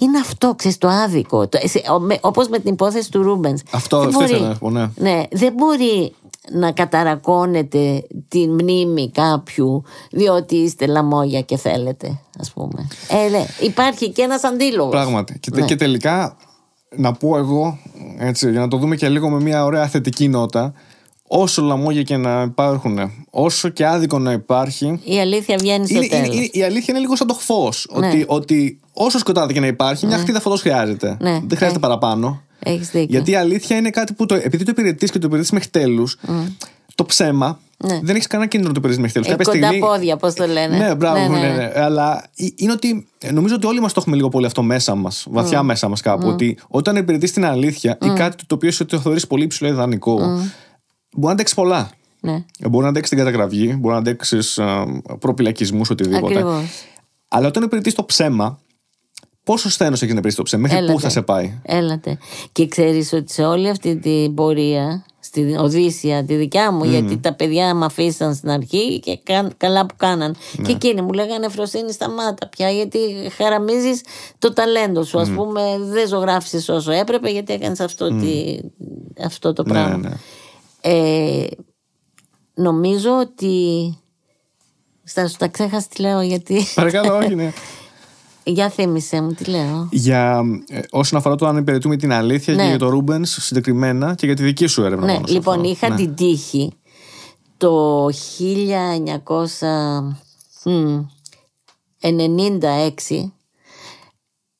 είναι αυτό, ξέρεις, το άδικο. Το, ε, όπως με την υπόθεση του Ρούμπενς. Αυτό, δεν μπορεί, ναι. ναι. Δεν μπορεί να καταρακώνετε τη μνήμη κάποιου διότι είστε λαμόγια και θέλετε ας πούμε. Ε, ναι, υπάρχει και ένας αντίλογος. Πράγματι. Ναι. Και, τελικά να πω εγώ, έτσι, για να το δούμε και λίγο με μια ωραία θετική νότα, Όσο λαμόγια και να υπάρχουν, όσο και άδικο να υπάρχει. Η αλήθεια βγαίνει στο τέλο. η αλήθεια είναι λίγο σαν το φως. Ναι. Ότι, ότι όσο σκοτάδι και να υπάρχει, μια χτίδα ναι. φωτός χρειάζεται. Ναι. Δεν χρειάζεται ναι. παραπάνω. Έχεις δίκιο. Γιατί η αλήθεια είναι κάτι που το, επειδή το υπηρετείς και το υπηρετείς μέχρι τέλους, mm. το ψέμα ναι. δεν έχεις κανένα κίνδυνο να το υπηρετείς μέχρι τέλους. Ε, κοντά στιγμή, πόδια, πώς το λένε. Ναι, μπράβο, ναι, ναι. ναι Αλλά είναι ότι ε, νομίζω ότι όλοι μας το έχουμε λίγο πολύ αυτό μέσα μας, βαθιά mm. μέσα μας κάπου. Mm. Ότι όταν υπηρετείς την αλήθεια ή κάτι το οποίο σου θεωρείς πολύ υψηλό ιδανικό μπορεί να αντέξεις πολλά. Ναι. Μπορεί να αντέξεις την καταγραφή, μπορεί να αντέξεις ε, προπυλακισμούς, οτιδήποτε. Ακριβώς. Αλλά όταν υπηρετείς το ψέμα, πόσο σθένος έχεις να υπηρετείς το ψέμα, μέχρι πού θα σε πάει. Έλατε. Και ξέρεις ότι σε όλη αυτή την πορεία, στην Οδύσσια, τη δικιά μου, γιατί τα παιδιά με αφήσαν στην αρχή και καλά που κάναν. Ναι. Και εκείνοι μου λέγανε Φροσύνη, σταμάτα πια, γιατί χαραμίζεις το ταλέντο σου. Mm. Ας πούμε, δεν ζωγράφησες όσο έπρεπε, γιατί έκανες αυτό, mm. αυτό, το ναι, πράγμα. Ναι. Ε, νομίζω ότι. Στα τα ξέχασα τι λέω γιατί. Παρακαλώ, όχι, ναι. *laughs* Για θύμισε μου, τι λέω. Για ε, όσον αφορά το αν υπηρετούμε την αλήθεια και ναι. για το Ρούμπεν συγκεκριμένα και για τη δική σου έρευνα. Ναι, λοιπόν, είχα ναι. την τύχη το 1996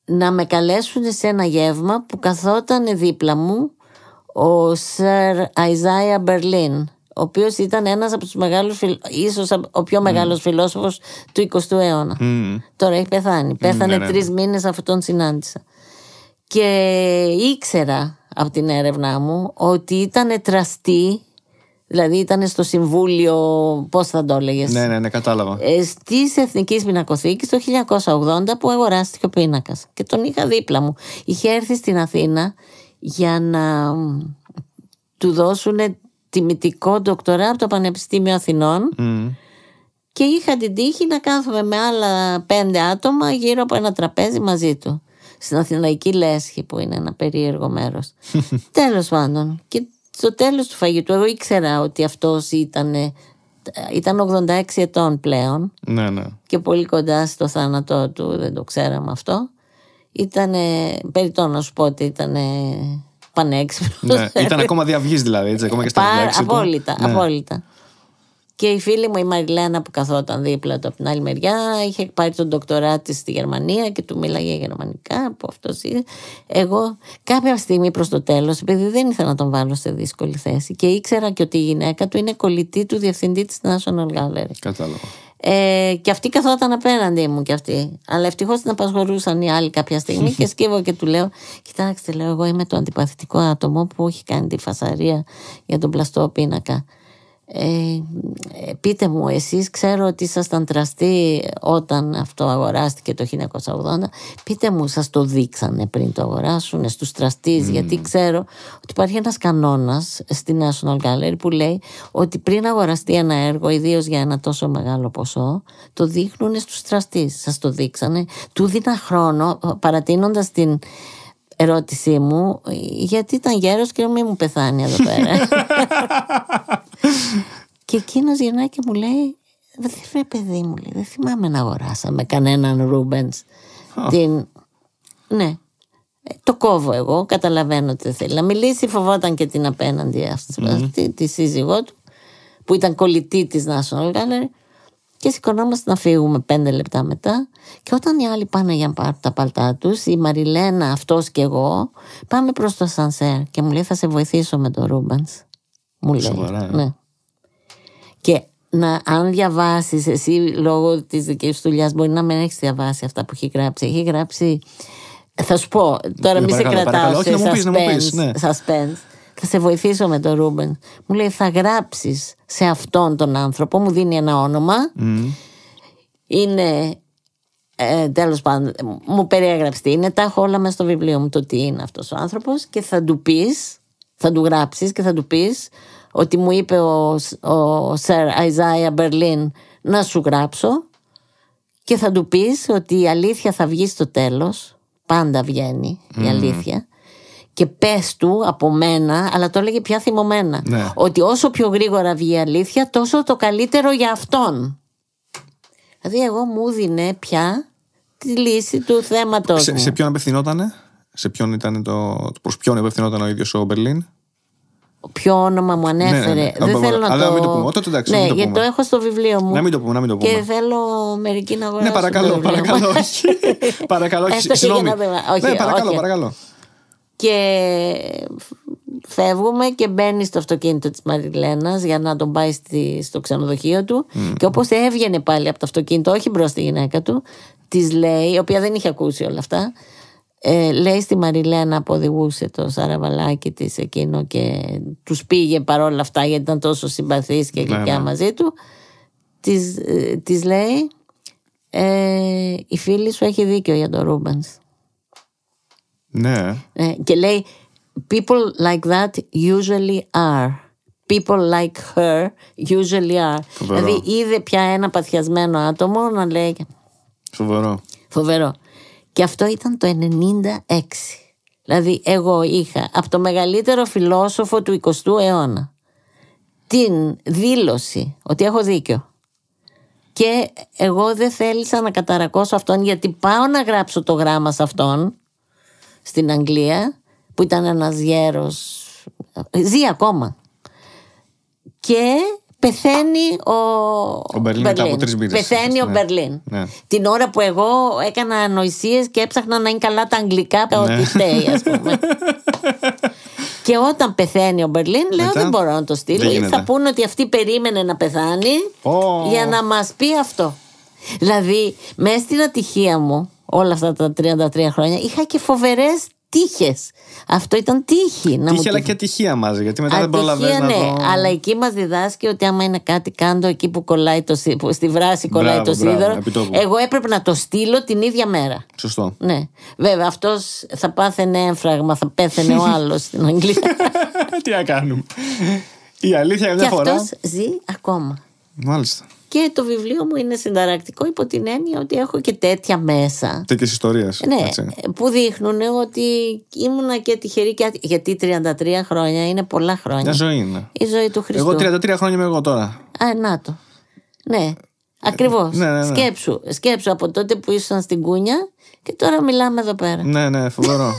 να με καλέσουν σε ένα γεύμα που καθόταν δίπλα μου ο Σερ Αϊζάια Μπερλίν ο οποίος ήταν ένας από τους μεγάλους ίσως ο πιο μεγάλος φιλόσοφος του 20ου αιώνα τώρα έχει πεθάνει, πέθανε τρει ναι, ναι, τρεις ναι. μήνες αφού τον συνάντησα και ήξερα από την έρευνά μου ότι ήταν τραστή Δηλαδή ήταν στο Συμβούλιο, πώς θα το έλεγες. Ναι, ναι, ναι, κατάλαβα. Ε, στις εθνικής Εθνική το 1980 που αγοράστηκε ο πίνακας Και τον είχα δίπλα μου. Είχε έρθει στην Αθήνα για να του δώσουν τιμητικό ντοκτορά από το Πανεπιστήμιο Αθηνών και είχα την τύχη να κάθομαι με άλλα πέντε άτομα γύρω από ένα τραπέζι μαζί του στην Αθηναϊκή Λέσχη που είναι ένα περίεργο μέρος *laughs* τέλος πάντων και στο τέλος του φαγητού εγώ ήξερα ότι αυτός ήταν ήταν 86 ετών πλέον ναι, ναι. και πολύ κοντά στο θάνατό του δεν το ξέραμε αυτό ήταν. Περιττό να σου πω ότι ήταν πανέξυπνος. Ναι, ε. ήταν ακόμα διαυγή δηλαδή, έτσι, ακόμα και στα Παρα, Απόλυτα, ναι. απόλυτα. Και η φίλη μου η Μαριλένα που καθόταν δίπλα του από την άλλη μεριά είχε πάρει τον ντοκτορά της στη Γερμανία και του μίλαγε γερμανικά αυτό Εγώ κάποια στιγμή προς το τέλος, επειδή δεν ήθελα να τον βάλω σε δύσκολη θέση και ήξερα και ότι η γυναίκα του είναι κολλητή του διευθυντή της National Gallery. Κατάλαβα. Ε, και αυτή καθόταν απέναντί μου κι αυτή. Αλλά ευτυχώς την απασχολούσαν οι άλλοι κάποια στιγμή και *laughs* σκύβω και του λέω: Κοιτάξτε, λέω, εγώ είμαι το αντιπαθητικό άτομο που έχει κάνει τη φασαρία για τον πλαστό πίνακα. Ε, πείτε μου εσείς ξέρω ότι ήσασταν τραστή όταν αυτό αγοράστηκε το 1980 πείτε μου σας το δείξανε πριν το αγοράσουν στους τραστείς γιατί ξέρω ότι υπάρχει ένας κανόνας στη National Gallery που λέει ότι πριν αγοραστεί ένα έργο ιδίως για ένα τόσο μεγάλο ποσό το δείχνουν στους τραστείς σας το δείξανε του δίνα χρόνο παρατείνοντας την ερώτησή μου, γιατί ήταν γέρος και μην μου πεθάνει εδώ πέρα. *laughs* και εκείνος γυρνάει και μου λέει, δεν παιδί μου, λέει, δεν θυμάμαι να αγοράσαμε κανέναν Rubens Την... Ναι, το κόβω εγώ, καταλαβαίνω ότι δεν θέλει να μιλήσει, φοβόταν και την απέναντι τη, τη σύζυγό του, που ήταν κολλητή της National Gallery και σηκωνόμαστε να φύγουμε πέντε λεπτά μετά. Και όταν οι άλλοι πάνε για να πάρουν τα παλτά τους, η Μαριλένα, αυτός και εγώ, πάμε προς το σανσέρ. Και μου λέει: Θα σε βοηθήσω με τον Ρούμπαν. Μου λέει. Σοβαρά. Ε. Ναι. Και να, αν διαβάσεις, εσύ λόγω της δικής σου δουλειάς, μπορεί να μην έχεις διαβάσει αυτά που έχει γράψει. Έχει γράψει. Θα σου πω, τώρα ε, μην σε κρατάω. Όχι, να ε, ναι θα σε βοηθήσω με τον Ρούμπεν. Μου λέει, θα γράψεις σε αυτόν τον άνθρωπο. Μου δίνει ένα όνομα. Είναι. Ε, Τέλος πάντων, μου περιέγραψε τι είναι. Τα έχω όλα μέσα στο βιβλίο μου το τι είναι αυτός ο άνθρωπος και θα του πεις, θα του γράψεις και θα του πεις ότι μου είπε ο, ο Sir Isaiah Berlin να σου γράψω και θα του πεις ότι η αλήθεια θα βγει στο τέλος πάντα βγαίνει η αλήθεια και πες του από μένα, αλλά το έλεγε πια θυμωμένα. Ναι. Ότι όσο πιο γρήγορα βγει η αλήθεια, τόσο το καλύτερο για αυτόν. Δηλαδή, εγώ μου δίνε πια τη λύση του θέματος. Σε, σε, ποιον απευθυνότανε, σε ποιον ήταν το. Προς ποιον απευθυνόταν ο ίδιος ο Μπερλίν. Ποιο όνομα μου ναι, ναι, ανέφερε. Ναι, ναι, δεν θέλω να αλλά το. το ναι, γιατί το έχω στο βιβλίο μου. Να μην το πούμε. Να μην το πούμε. Ναι, *laughs* και θέλω μερική να αγοράσουν. Ναι, παρακαλώ, παρακαλώ. Συγγνώμη. Ναι, παρακαλώ, παρακαλώ. Και φεύγουμε και μπαίνει στο αυτοκίνητο της Μαριλένας για να τον πάει στο ξενοδοχείο του και όπως έβγαινε πάλι από το αυτοκίνητο, όχι μπρος στη γυναίκα του, της λέει, η οποία δεν είχε ακούσει όλα αυτά, ε, λέει στη Μαριλένα που οδηγούσε το σαραβαλάκι της εκείνο και τους πήγε παρόλα αυτά γιατί ήταν τόσο συμπαθής και ναι, γλυκιά ναι. μαζί του της, ε, λέει ε, η φίλη σου έχει δίκιο για τον Ρούμπανς ναι. Ε, και λέει People like that usually are. People like her usually are. Φοβερό. Δηλαδή είδε πια ένα παθιασμένο άτομο να λέει. Φοβερό. Φοβερό. Και αυτό ήταν το 96. Δηλαδή εγώ είχα από το μεγαλύτερο φιλόσοφο του 20ου αιώνα την δήλωση ότι έχω δίκιο. Και εγώ δεν θέλησα να καταρακώσω αυτόν γιατί πάω να γράψω το γράμμα σε αυτόν στην Αγγλία που ήταν ένας γέρος, ζει ακόμα. Και πεθαίνει ο, ο Μπερλίν. Πεθαίνει ο ναι. Μπερλίν. Ναι. Την ώρα που εγώ έκανα ανοησίες και έψαχνα να είναι καλά τα αγγλικά ναι. ότι φταίει ας πούμε. *laughs* και όταν πεθαίνει ο Μπερλίν Μετά, λέω δεν μπορώ να το στείλω ή θα πούνε ότι αυτή περίμενε να πεθάνει για να μας πει αυτό. Δηλαδή μέσα στην ατυχία μου όλα αυτά τα 33 χρόνια, είχα και φοβερές τύχες. Αυτό ήταν τύχη. Να τύχη, μου... αλλά και ατυχία μαζί, γιατί μετά ατυχία, δεν προλαβαίνει. Ναι, δω... αλλά εκεί μας διδάσκει ότι άμα είναι κάτι, κάντο εκεί που κολλάει το Στη βράση κολλάει μπράβο, το σίδερο. εγώ έπρεπε να το στείλω την ίδια μέρα. Σωστό. Ναι. Βέβαια, αυτός θα πάθαινε έμφραγμα, θα πέθαινε ο *laughs* άλλος στην Αγγλία. *laughs* Τι να κάνουμε. Η αλήθεια είναι μια Αυτός ζει ακόμα. Μάλιστα. Και το βιβλίο μου είναι συνταρακτικό υπό την έννοια ότι έχω και τέτοια μέσα. Τέτοιες ιστορίες. Ναι, έτσι. που δείχνουν ότι ήμουνα και τυχερή. Και... Γιατί 33 χρόνια είναι πολλά χρόνια. Μια ζωή είναι. Η ζωή του Χριστού. Εγώ 33 χρόνια είμαι εγώ τώρα. Α, να το. Ναι. Ακριβώς. Ναι, ναι, ναι, Σκέψου. Σκέψου από τότε που ήσουν στην Κούνια και τώρα μιλάμε εδώ πέρα. Ναι, ναι, φοβερό.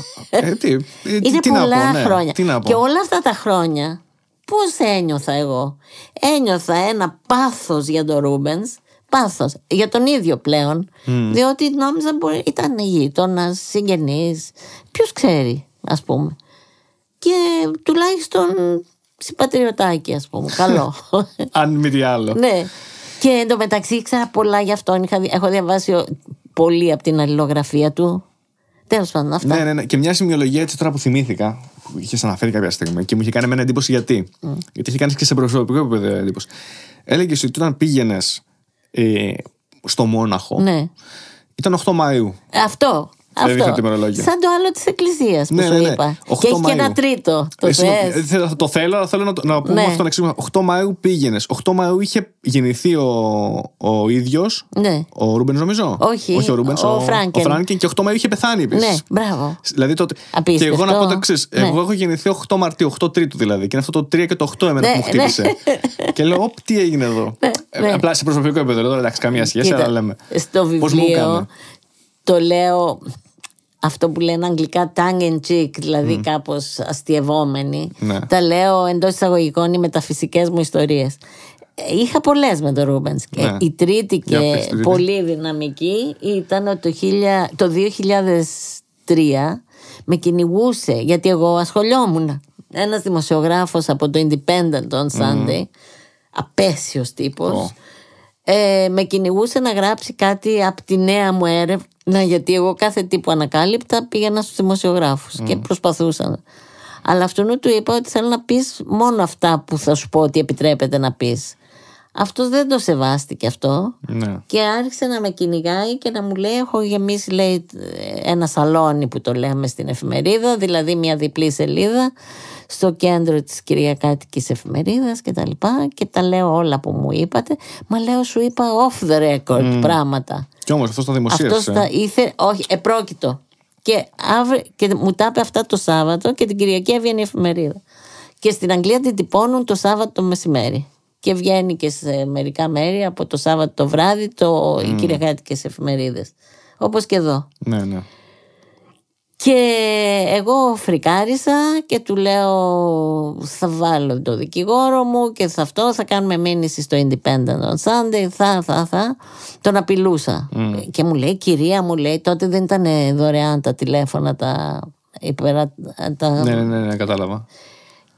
είναι πολλά χρόνια. Και όλα αυτά τα χρόνια πώς ένιωθα εγώ. Ένιωθα ένα πάθος για τον Ρούμπενς, πάθος για τον ίδιο πλέον, mm. διότι νόμιζα μπορεί, ήταν γείτονας, συγγενής, ποιος ξέρει ας πούμε. Και τουλάχιστον συμπατριωτάκι ας πούμε, καλό. *laughs* Αν μη τι άλλο. ναι. Και εντωμεταξύ ήξερα πολλά γι' αυτόν. Έχω διαβάσει πολύ από την αλληλογραφία του ναι, ναι, ναι. Και μια σημειολογία έτσι τώρα που θυμήθηκα, που είχες αναφέρει κάποια στιγμή και μου είχε κάνει εμένα εντύπωση γιατί. Γιατί είχε κάνει και σε προσωπικό επίπεδο εντύπωση. Έλεγες ότι όταν πήγαινες ε, στο Μόναχο. Ναι. Ήταν 8 Μαου. Ε, αυτό. Αυτό. Σαν το άλλο της Εκκλησίας που ναι, σου ναι, ναι. είπα. Και έχει και ένα τρίτο. Το, Εσύ, ε, θες. το θέλω, αλλά θέλω να, να πούμε ναι. αυτό να ξέρουμε. 8 Μαου πήγαινε. 8 Μαου είχε γεννηθεί ο, ο ίδιος. Ναι. Ο Ρούμπεν, νομίζω. Όχι. Όχι ο Ρούμπεν. Ο, ο, Φράνκεν. ο Και 8 Μαου είχε πεθάνει επίσης. Ναι, μπράβο. Δηλαδή τότε. Απίστευτο. Και εγώ να πω το εξής. Ναι. Εγώ έχω γεννηθεί 8 Μαρτίου, 8 Τρίτου δηλαδή. Και είναι αυτό το 3 και το 8 εμένα ναι, που μου χτύπησε. *laughs* Και λέω, τι έγινε εδώ. Ε, απλά σε προσωπικό επίπεδο. Εντάξει, καμία σχέση, αλλά λέμε. Στο βιβλίο το λέω αυτό που λένε αγγλικά tongue cheek, δηλαδή mm. κάπως αστειευόμενοι. Ναι. Τα λέω εντός εισαγωγικών οι μεταφυσικές μου ιστορίες. Ε, είχα πολλές με τον Ρούμπεν. Ναι. η τρίτη και πολύ δυναμική ήταν το, 2003 με κυνηγούσε γιατί εγώ ασχολιόμουν. ένας δημοσιογράφος από το Independent on Sunday, mm. απέσιος τύπος, ε, με κυνηγούσε να γράψει κάτι από τη νέα μου έρευνα, ναι, γιατί εγώ κάθε τι που ανακάλυπτα πήγαινα στους δημοσιογράφους και προσπαθούσα. Αλλά αυτού του είπα ότι θέλω να πεις μόνο αυτά που θα σου πω ότι επιτρέπεται να πεις. Αυτός δεν το σεβάστηκε αυτό ναι. και άρχισε να με κυνηγάει και να μου λέει έχω γεμίσει λέει, ένα σαλόνι που το λέμε στην εφημερίδα δηλαδή μια διπλή σελίδα στο κέντρο της Κυριακάτικης εφημερίδας και τα και τα λέω όλα που μου είπατε μα λέω σου είπα off the record mm. πράγματα και όμως αυτός το δημοσίευσε αυτός τα ήθε, όχι επρόκειτο και, αύρι, και μου τα είπε αυτά το Σάββατο και την Κυριακή έβγαινε η εφημερίδα και στην Αγγλία την τυπώνουν το Σάββατο το μεσημέρι και βγαίνει και σε μερικά μέρη από το Σάββατο το βράδυ το, mm. οι κυριακάτικες εφημερίδες. Όπως και εδώ. Ναι, ναι. Και εγώ φρικάρισα και του λέω θα βάλω το δικηγόρο μου και θα αυτό θα κάνουμε μήνυση στο Independent on Sunday, θα, θα, θα. Τον απειλούσα. Και μου λέει κυρία μου λέει τότε δεν ήταν δωρεάν τα τηλέφωνα τα... Υπερα... τα... ναι, ναι, ναι, ναι κατάλαβα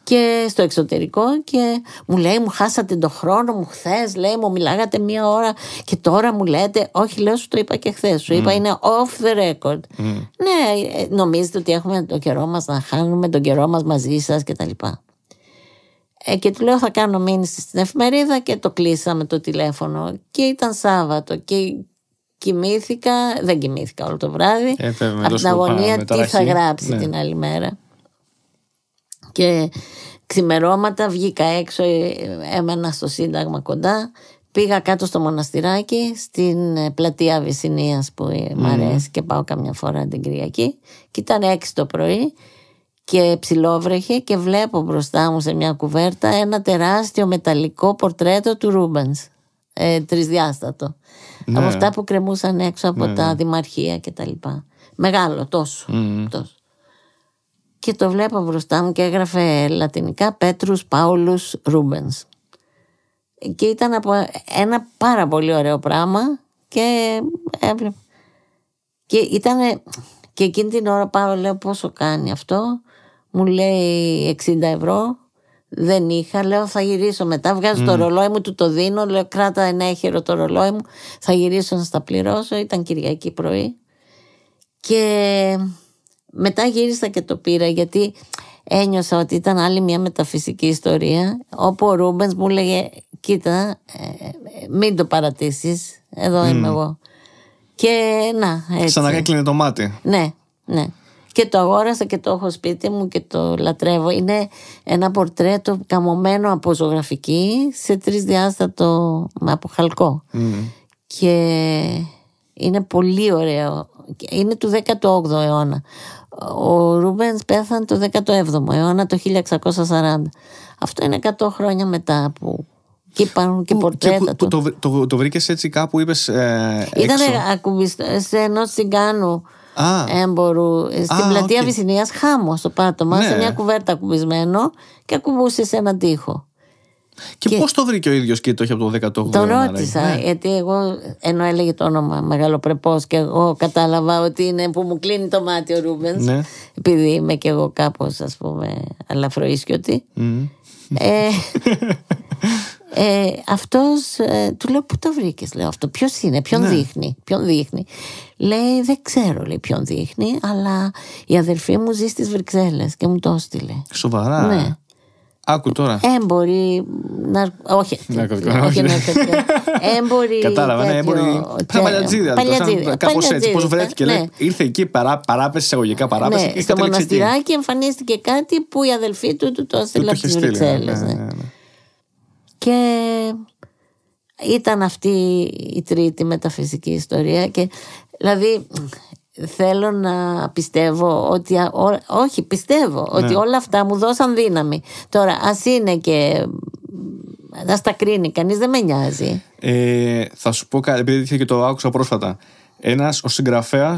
και στο εξωτερικό και μου λέει μου χάσατε τον χρόνο μου χθες, λέει μου μιλάγατε μία ώρα και τώρα μου λέτε όχι λέω σου το είπα και χθες, σου είπα mm. είναι off the record mm. ναι νομίζετε ότι έχουμε τον καιρό μας να χάνουμε τον καιρό μας μαζί σας και τα λοιπά ε, και του λέω θα κάνω μήνυση στην εφημερίδα και το κλείσαμε το τηλέφωνο και ήταν Σάββατο και κοιμήθηκα, δεν κοιμήθηκα όλο το βράδυ ε, από την αγωνία τι θα γράψει ναι. την άλλη μέρα και ξημερώματα βγήκα έξω, ε, έμενα στο Σύνταγμα κοντά. Πήγα κάτω στο μοναστηράκι, στην ε, πλατεία Βυσσινίας που ε, μου αρέσει και πάω καμιά φορά την Κυριακή. Και ήταν έξι το πρωί και ψηλόβρεχε και βλέπω μπροστά μου σε μια κουβέρτα ένα τεράστιο μεταλλικό πορτρέτο του Ρούμπενς. Ε, τρισδιάστατο. Ναι. Από αυτά που κρεμούσαν έξω από ναι, τα ναι. δημαρχία κτλ. Μεγάλο, τόσο. τόσο και το βλέπω μπροστά μου και έγραφε λατινικά Πέτρους Πάουλους Ρούμπενς. Και ήταν από ένα πάρα πολύ ωραίο πράγμα και έβλεπα. Και ήταν και εκείνη την ώρα πάω λέω πόσο κάνει αυτό. Μου λέει 60 ευρώ. Δεν είχα, λέω θα γυρίσω μετά. Βγάζω το ρολόι μου, του το δίνω. Λέω κράτα ενέχειρο το ρολόι μου. Θα γυρίσω να στα πληρώσω. Ήταν Κυριακή πρωί. Και μετά γύρισα και το πήρα γιατί ένιωσα ότι ήταν άλλη μια μεταφυσική ιστορία όπου ο Ρούμπενς μου λέγε κοίτα ε, μην το παρατήσεις εδώ είμαι εγώ και να έτσι σαν να έκλεινε το μάτι ναι, ναι. και το αγόρασα και το έχω σπίτι μου και το λατρεύω είναι ένα πορτρέτο καμωμένο από ζωγραφική σε τρισδιάστατο από χαλκό και είναι πολύ ωραίο είναι του 18ου αιώνα ο Ρούμπενς πέθανε το 17ο αιώνα το 1640. Αυτό είναι 100 χρόνια μετά που και υπάρχουν και πορτρέτα Το, το, βρήκες έτσι κάπου, είπες. Ε, Ήταν σε ενός τσιγκάνου έμπορου ε, στην πλατεία okay. Βυσσινία, χάμο στο πάτωμα, σε ναι. μια κουβέρτα ακουμπισμένο και ακουμπούσε σε έναν τοίχο. Και, και πώς το βρήκε ο ίδιος και το είχε από το 18ο. Το ρώτησα, ε? ναι. γιατί εγώ, ενώ έλεγε το όνομα Μεγαλοπρεπός και εγώ κατάλαβα ότι είναι που μου κλείνει το μάτι ο Ρούμπεν. Ναι. Επειδή είμαι και εγώ κάπως, ας πούμε, αλαφροίσκιωτη. Mm. Ε, ε, αυτός ε, του λέω πού το βρήκες, λέω αυτό Ποιος είναι ποιον ναι. δείχνει ποιον δείχνει λέει δεν ξέρω λέει ποιον δείχνει αλλά η αδερφή μου ζει στις Βρυξέλλες και μου το έστειλε σοβαρά ναι Άκου τώρα. Έμποροι. Ε, να... Όχι. Ναρκωτικά. Όχι ναρκωτικά. Έμποροι. Κατάλαβα. Ναι, έμποροι. Παλιατζίδια. Κάπως έτσι. Πώς βρέθηκε. Ναι. Λέει, ναι. ήρθε εκεί παρά, παράπεση, εισαγωγικά παράπεση. Ναι, στο μοναστηράκι εμφανίστηκε κάτι που η αδελφή του του το έστειλε από τι ναι, Βρυξέλλες. Ναι, και ήταν αυτή η τρίτη μεταφυσική ιστορία. Και, δηλαδή θέλω να πιστεύω ότι. όχι, πιστεύω ναι. ότι όλα αυτά μου δώσαν δύναμη. Τώρα, ας είναι και. Να τα κρίνει κανείς, δεν με νοιάζει. Ε, θα σου πω κάτι, επειδή και το άκουσα πρόσφατα. Ένας ο συγγραφέας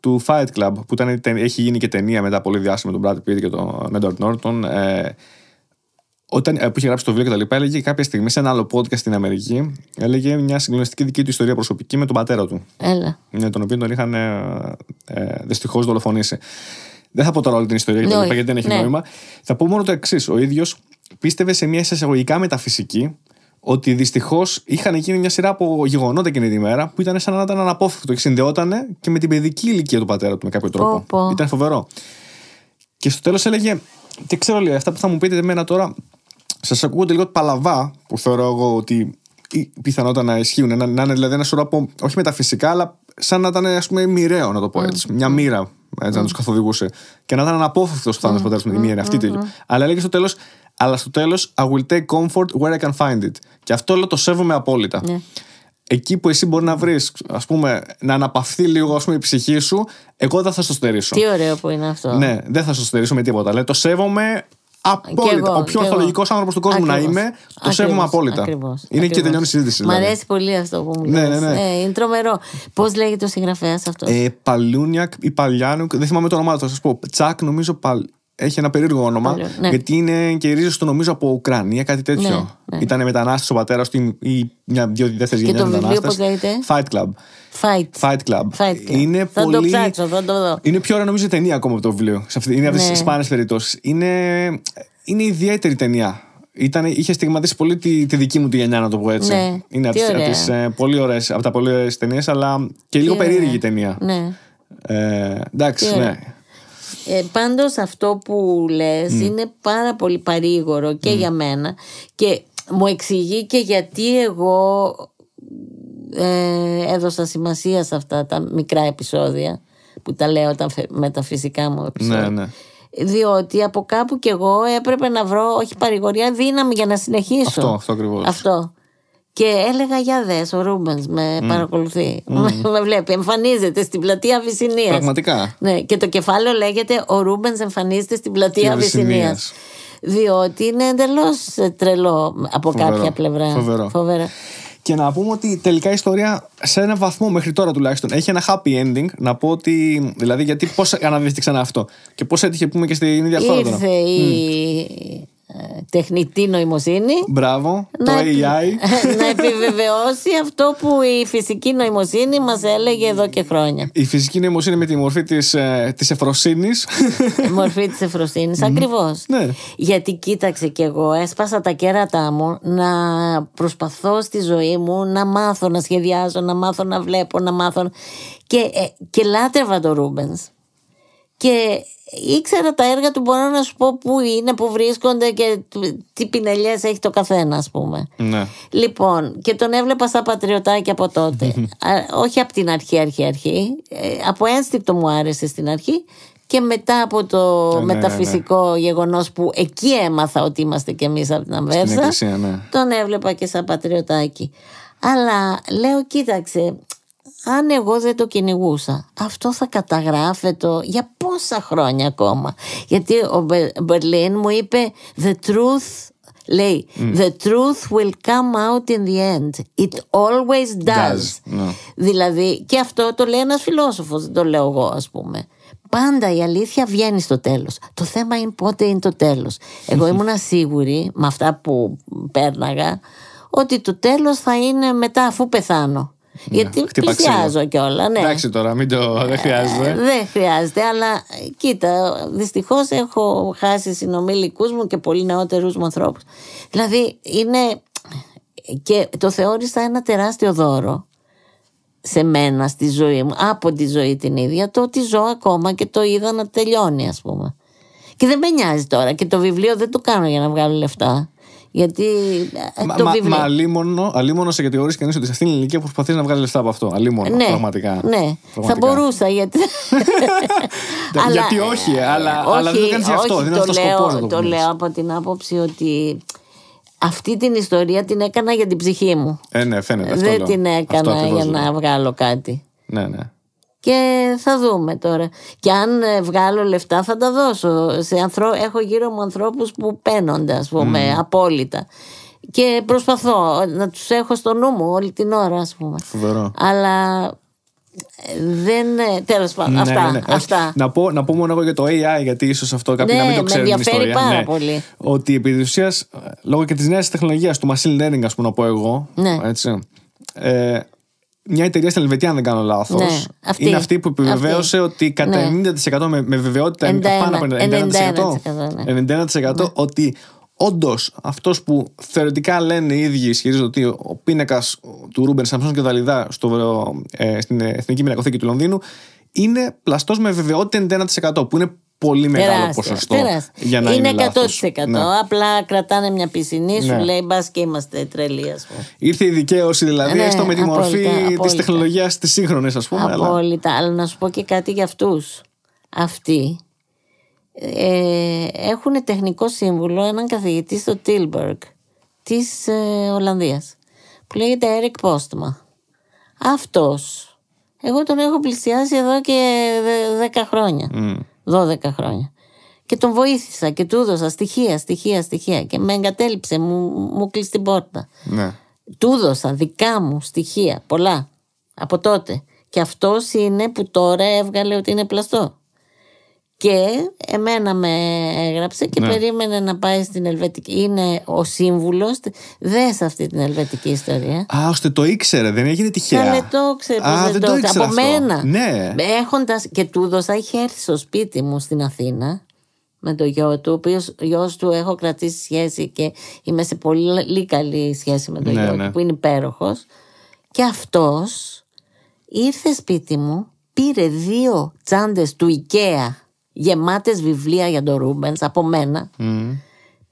του Fight Club, που ήταν, έχει γίνει και ταινία μετά πολύ με τον Brad Pitt και τον Edward Norton. Ε, όταν, ε, που είχε γράψει το βιβλίο και τα λοιπά, έλεγε κάποια στιγμή σε ένα άλλο podcast στην Αμερική, έλεγε μια συγκλονιστική δική του ιστορία προσωπική με τον πατέρα του. Έλα. Ναι, τον οποίο τον είχαν ε, ε, δυστυχώς δολοφονήσει. Δεν θα πω τώρα όλη την ιστορία γιατί δεν έχει ναι. νόημα. Θα πω μόνο το εξής. Ο ίδιος πίστευε σε μια εισαγωγικά μεταφυσική ότι δυστυχώς είχαν γίνει μια σειρά από γεγονότα εκείνη τη μέρα που ήταν σαν να ήταν αναπόφευκτο και συνδεόταν και με την παιδική ηλικία του πατέρα του με κάποιο τρόπο. Πω, πω. Ήταν φοβερό. Και στο τέλος έλεγε. Τι ξέρω αυτά που θα μου πείτε εμένα τώρα σας ακούγονται λίγο παλαβά που θεωρώ εγώ ότι πιθανότατα να ισχύουν. Να, να είναι δηλαδή ένα σωρό από, όχι μεταφυσικά, αλλά σαν να ήταν ας πούμε μοιραίο, να το πω mm, έτσι. Mm. Μια μοίρα έτσι, mm. να τους καθοδηγούσε. Και να ήταν αναπόφευκτο που θα mm. με τη mm, μοίρα αυτή. Mm-hmm. Αλλά έλεγε στο τέλος, αλλά στο τέλος, I will take comfort where I can find it. Και αυτό όλο το σέβομαι απόλυτα. Ναι. Εκεί που εσύ μπορεί να βρεις, ας πούμε, να αναπαυθεί λίγο ας πούμε, η ψυχή σου, εγώ δεν θα στο στερήσω. Τι ωραίο που είναι αυτό. Ναι, δεν θα στο στερήσω με τίποτα. Λέει, το σέβομαι Απόλυτα. Ο πιο ορθολογικός άνθρωπος του κόσμου ακριβώς. να είμαι, το ακριβώς. σέβομαι απόλυτα. Ακριβώς. Είναι και τελειώνει η συζήτηση. Μ' δηλαδή. αρέσει πολύ αυτό που μου λέει. Ναι, ναι, ναι, ναι. είναι τρομερό. Πώς λέγεται ο συγγραφέας αυτός. Ε, Παλούνιακ ή Παλιάνουκ, δεν θυμάμαι το όνομά του, θα σας πω. Τσακ, νομίζω. Παλ έχει ένα περίεργο όνομα. Ναι. Γιατί είναι και ρίζε του νομίζω από Ουκρανία, κάτι ναι, τέτοιο. Ναι, ναι. Ήταν μετανάστης ο πατέρας του ή μια-δυο δεύτερη γενιά μετανάστε. Fight Club. Fight. Fight Club. Fight Club. Είναι θα πολύ... το ψάξω, θα το δω. Είναι πιο ωραία νομίζω ταινία ακόμα από το βιβλίο. Είναι από τις ναι. σπάνιες περιπτώσεις. Είναι... είναι ιδιαίτερη ταινία. Ήταν, είχε στιγματίσει πολύ τη, τη, δική μου τη γενιά, να το πω έτσι. Ναι. Είναι από, τις, ε, πολύ ωραίες, από τα πολύ ωραίες ταινίες, αλλά και λίγο περίεργη ταινία. Ναι. Ε, εντάξει, ναι. Ε, πάντως αυτό που λες είναι πάρα πολύ παρήγορο και για μένα και μου εξηγεί και γιατί εγώ ε, έδωσα σημασία σε αυτά τα μικρά επεισόδια που τα λέω τα, με τα φυσικά μου επεισόδια. Ναι, ναι. Διότι από κάπου κι εγώ έπρεπε να βρω, όχι παρηγοριά, δύναμη για να συνεχίσω. Αυτό, αυτό ακριβώς. Αυτό. Και έλεγα για δες, ο Ρούμπεν με mm. παρακολουθεί. Mm. *laughs* με βλέπει. Εμφανίζεται στην πλατεία Αβυσσινία. Πραγματικά. Ναι. Και το κεφάλαιο λέγεται Ο Ρούμπεν εμφανίζεται στην πλατεία Αβυσσινία. Διότι είναι εντελώς τρελό από Φοβερό. κάποια πλευρά. Φοβερό. Φοβερό. Και να πούμε ότι τελικά η ιστορία σε έναν βαθμό μέχρι τώρα τουλάχιστον έχει ένα happy ending. Να πω ότι. Δηλαδή, γιατί πώς αναβίστηκε ξανά αυτό και πώς έτυχε, πούμε, και στην ίδια χώρα τώρα. Ήρθε η. Mm τεχνητή νοημοσύνη. Μπράβο, να, το AI. *laughs* να επιβεβαιώσει αυτό που η φυσική νοημοσύνη μας έλεγε εδώ και χρόνια. Η φυσική νοημοσύνη με τη μορφή της, ε, της εφροσύνης. *laughs* μορφή της εφροσύνης, ακριβώς. Ναι. Γιατί κοίταξε κι εγώ, έσπασα τα κέρατά μου να προσπαθώ στη ζωή μου να μάθω να σχεδιάζω, να μάθω να βλέπω, να μάθω... Και, ε, και λάτρευα το Ρούμπενς και ήξερα τα έργα του μπορώ να σου πω πού είναι, πού βρίσκονται και τι πινελιές έχει το καθένα ας πούμε ναι. λοιπόν και τον έβλεπα στα πατριωτάκια από τότε *laughs* όχι από την αρχή αρχή αρχή ε, από ένστικτο μου άρεσε στην αρχή και μετά από το ε, ναι, μεταφυσικό ναι, ναι. γεγονός που εκεί έμαθα ότι είμαστε κι εμείς από την Αμβέρσα ναι. τον έβλεπα και σαν πατριωτάκι αλλά λέω κοίταξε αν εγώ δεν το κυνηγούσα. Αυτό θα καταγράφεται για πόσα χρόνια ακόμα. Γιατί ο Μπερλίν μου είπε «The truth Λέει, mm. the truth will come out in the end. It always does. Ναι. Δηλαδή, και αυτό το λέει ένας φιλόσοφος, δεν το λέω εγώ ας πούμε. Πάντα η αλήθεια βγαίνει στο τέλος. Το θέμα είναι πότε είναι το τέλος. Εγώ ήμουν σίγουρη με αυτά που πέρναγα ότι το τέλος θα είναι μετά αφού πεθάνω. Ναι, Γιατί πλησιάζω κιόλα. Ναι. Εντάξει τώρα, μην το. Ε, δεν χρειάζεται. Ε, δεν χρειάζεται, αλλά κοίτα, δυστυχώς έχω χάσει συνομιλικούς μου και πολύ νεότερους μου ανθρώπους. Δηλαδή είναι. Και το θεώρησα ένα τεράστιο δώρο σε μένα στη ζωή μου, από τη ζωή την ίδια, το ότι ζω ακόμα και το είδα να τελειώνει, ας πούμε. Και δεν με νοιάζει τώρα. Και το βιβλίο δεν το κάνω για να βγάλω λεφτά. Γιατί ε, ε, μα, το βιβλίο. Μα, μα αλίμονο, αλίμονος σε κατηγορεί κανείς ότι σε αυτήν την ηλικία προσπαθεί να βγάλει λεφτά από αυτό. Αλίμονο, ναι, πραγματικά. Ναι, πραγματικά. θα μπορούσα γιατί. *laughs* αλλά, γιατί όχι, αλλά, όχι, αλλά δεν κάνει αυτό. δεν το, το, αυτό λέω, σκοπό, το, το λέω από την άποψη ότι αυτή την ιστορία την έκανα για την ψυχή μου. Ε, ναι, φαίνεται. Ε, δεν αυτό την έκανα για να βγάλω κάτι. Ναι, ναι και θα δούμε τώρα. Και αν ε, βγάλω λεφτά θα τα δώσω. Σε ανθρω... Έχω γύρω μου ανθρώπους που παίρνονται ας πούμε απόλυτα. Και προσπαθώ να τους έχω στο νου μου όλη την ώρα ας πούμε. Φοβερό. Αλλά ε, δεν. Ε, Τέλος πάντων. Ναι, αυτά, ναι, ναι. αυτά. Να, πω, να πω μόνο εγώ για το AI, γιατί ίσως αυτό κάποιοι να μην το ξέρουν. Με ενδιαφέρει πάρα πολύ. Ότι επί της ουσίας, λόγω και της νέας τεχνολογίας, του machine learning, ας πούμε, να πω εγώ. Έτσι, ε, μια εταιρεία στην Ελβετία, αν δεν κάνω λάθος. Ναι, είναι αυτή που επιβεβαίωσε ότι κατά 90% ναι. με, βεβαιότητα 91, πάνω από 91%, 91%, 91% ναι. ότι όντως αυτός που θεωρητικά λένε οι ίδιοι ισχυρίζονται ότι ο πίνακας του Ρούμπερ Σαμψόν και Δαλιδά στο, ε, στην Εθνική Μηνακοθήκη του Λονδίνου είναι πλαστός με βεβαιότητα 91% που είναι πολύ μεγάλο τεράστια, ποσοστό τεράστια. για να είναι, είναι 100%. Ναι. Απλά κρατάνε μια πισινή, σου ναι. λέει μπας και είμαστε τρελοί, ας πούμε. Ήρθε η δικαίωση δηλαδή, ναι, έστω με τη απόλυτα, μορφή της τεχνολογίας της σύγχρονης, ας πούμε. Απόλυτα. Αλλά... αλλά... να σου πω και κάτι για αυτούς. Αυτοί ε, έχουν τεχνικό σύμβουλο έναν καθηγητή στο Τίλμπεργκ της ε, Ολλανδίας που λέγεται Έρικ Πόστμα Αυτός. Εγώ τον έχω πλησιάσει εδώ και 10 χρόνια. Mm. 12 χρόνια. Και τον βοήθησα και του έδωσα στοιχεία, στοιχεία, στοιχεία. Και με εγκατέλειψε, μου, μου κλείσει την πόρτα. Ναι. Του έδωσα δικά μου στοιχεία, πολλά, από τότε. Και αυτός είναι που τώρα έβγαλε ότι είναι πλαστό. Και εμένα με έγραψε και ναι. περίμενε να πάει στην Ελβετική. Είναι ο σύμβουλος. Δε σε αυτή την Ελβετική ιστορία. Α, ώστε το ήξερε, δεν έγινε τυχαία. Καλέ το δεν, το, Από μένα. Ναι. Έχοντας και του δώσα, είχε έρθει στο σπίτι μου στην Αθήνα με το γιο του, ο οποίος γιος του έχω κρατήσει σχέση και είμαι σε πολύ καλή σχέση με το ναι, γιο ναι. του, που είναι υπέροχος. Και αυτός ήρθε σπίτι μου, πήρε δύο τσάντες του IKEA γεμάτες βιβλία για τον Ρούμπεν από μένα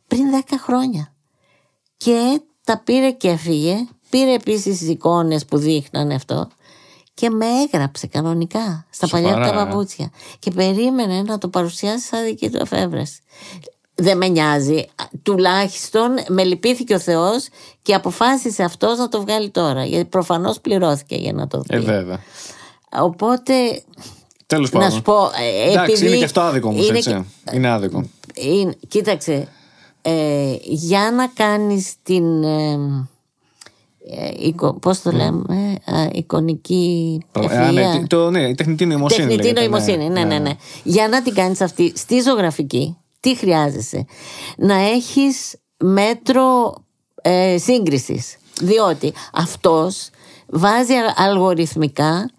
πριν 10 χρόνια. Και τα πήρε και έφυγε, πήρε επίσης τι εικόνες που δείχνανε αυτό και με έγραψε κανονικά στα παλιά τα ε. παπούτσια. Και περίμενε να το παρουσιάσει σαν δική του εφεύρεση. Δεν με νοιάζει. Τουλάχιστον με λυπήθηκε ο Θεός και αποφάσισε αυτός να το βγάλει τώρα. Γιατί προφανώς πληρώθηκε για να το δει. Ε, βέβαια. Οπότε να σου πω. Ε, Εντάξει, είναι και αυτό άδικο όμως. Είναι, είναι άδικο. Ε, ε, κοίταξε. Ε, για να κάνεις την ε, πώς το λέμε εικονική ναι, το, ναι, η τεχνητή νοημοσύνη τεχνητή ναι. νοημοσύνη, ναι ναι, ναι, ναι, ναι, για να την κάνεις αυτή στη ζωγραφική τι χρειάζεσαι να έχεις μέτρο σύγκρισης. διότι αυτός βάζει αλγοριθμικά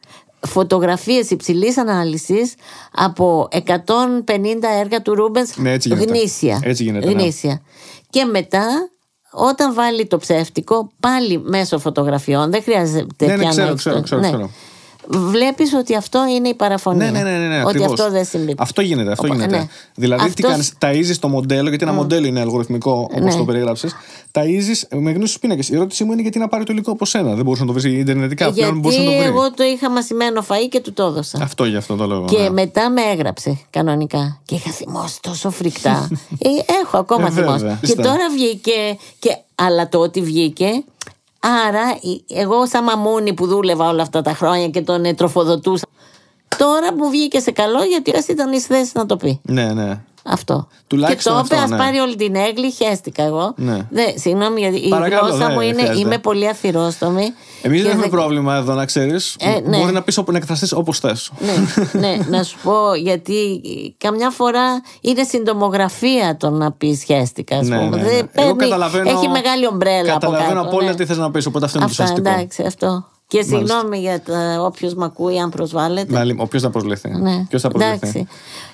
φωτογραφίες υψηλής ανάλυσης από 150 έργα του Ρούμπενς ναι, έτσι γίνεται. Ναι. γνήσια. Και μετά όταν βάλει το ψεύτικο πάλι μέσω φωτογραφιών δεν χρειάζεται ναι, ναι, πια να... Ξέρω, ξέρω, ξέρω βλέπεις ότι αυτό είναι η παραφωνία. Ναι, ναι, ναι, ναι, ναι ότι αυτό δεν συμβεί. Αυτό γίνεται. Αυτό γίνεται. Ναι. Δηλαδή, Αυτός... τι κάνει, ταζει το μοντέλο, γιατί ένα μοντέλο είναι αλγοριθμικό, όπως ναι. το περιγράψει. Ταζει με γνήσιου πίνακε. Η ερώτησή μου είναι γιατί να πάρει το υλικό από σένα. Δεν μπορούσες να το βρεις Ιντερνετικά. Γιατί Εγώ το είχα μασημένο φα και του το έδωσα. Αυτό γι' αυτό το λέω. Και ναι. μετά με έγραψε κανονικά. Και είχα θυμώσει τόσο φρικτά. *laughs* Ε, έχω ακόμα ε, θυμώσει. Και τώρα βγήκε. Αλλά το ότι βγήκε Άρα εγώ σαν μαμούνι που δούλευα όλα αυτά τα χρόνια και τον τροφοδοτούσα. Τώρα μου βγήκε σε καλό γιατί ας ήταν η θέση να το πει. Ναι, ναι. Αυτό. Τουλάχιστον και το είπε, ας ναι. πάρει όλη την έγκλη, χαίστηκα εγώ. Ναι. ναι συγγνώμη, η γλώσσα ναι, μου είναι. Είμαι πολύ αθυρόστομη. Εμείς δεν έχουμε δε... πρόβλημα εδώ, να ξέρεις. Ε, ναι. Μπορεί να πεις να εκφραστείς όπως θες. Ναι, ναι. να σου πω, γιατί καμιά φορά είναι συντομογραφία το να πεις χαίστηκα. ναι. ναι, ναι. έχει μεγάλη ομπρέλα. Καταλαβαίνω από κάτω, απόλυτα τι θες να πεις, οπότε αυτό είναι το σωστό. Εντάξει, αυτό. Και συγγνώμη για ε, όποιος με ακούει, αν προσβάλλεται. Να, όποιο θα προσβληθεί. Ναι. Ποιος θα προσβληθεί. Εντάξει.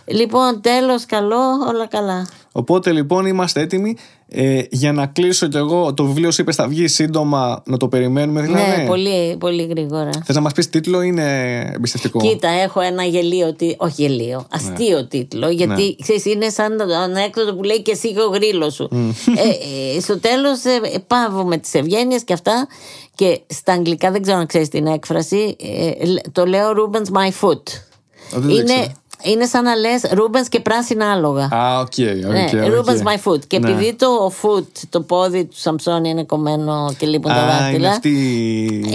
Λοιπόν, τέλος, καλό, όλα καλά. Οπότε λοιπόν είμαστε έτοιμοι ε, για να κλείσω κι εγώ. Το βιβλίο σου είπες θα βγει σύντομα, να το περιμένουμε. Δηλαδή. Ναι, πολύ, πολύ γρήγορα. Θες να μας πεις τίτλο, είναι εμπιστευτικό. Κοίτα, έχω ένα γελίο. Τι... Όχι γελίο, ναι. αστείο ναι. τίτλο. Γιατί ναι. ξέρεις, είναι σαν το ανέκδοτο που λέει και εσύ και ο γρήλος σου. Mm. Ε, στο τέλος, ε, ε πάβουμε τις ευγένειες και αυτά. Και στα αγγλικά δεν ξέρω να ξέρεις την έκφραση. Ε, το λέω Rubens my foot. Είναι, σαν να λες Rubens και πράσινα άλογα. Α, οκ. Ναι, my foot. Και ναι. επειδή το foot, το πόδι του Σαμψόνι είναι κομμένο και λείπουν τα δάχτυλα.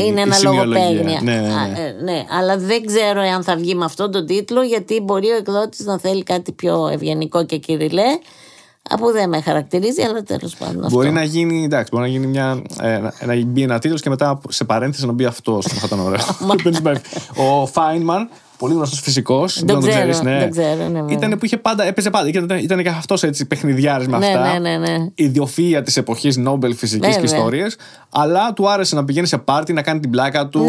Είναι, ένα λογοπαίγνια. Ναι, ναι, ε, ναι, αλλά δεν ξέρω αν θα βγει με αυτόν τον τίτλο, γιατί μπορεί ο εκδότης να θέλει κάτι πιο ευγενικό και κυριλέ από δεν με χαρακτηρίζει, αλλά τέλος πάντων. Μπορεί να γίνει, εντάξει, μπορεί να γίνει μια. Ε, να μπει ένα τίτλος και μετά σε παρένθεση να μπει αυτός. θα ήταν ωραίο. *laughs* ο Φάινμαν πολύ γνωστός φυσικός. Δεν τον ξέρεις, ναι. Δεν ξέρω, ναι, ναι. Ήταν που είχε πάντα, έπαιζε πάντα. Ήταν και αυτός έτσι παιχνιδιάρης με ναι, αυτά. Ναι, ναι, ναι. Ιδιοφύα της εποχής Νόμπελ φυσικής και ναι, ιστορίες. Αλλά του άρεσε να πηγαίνει σε πάρτι, να κάνει την πλάκα του.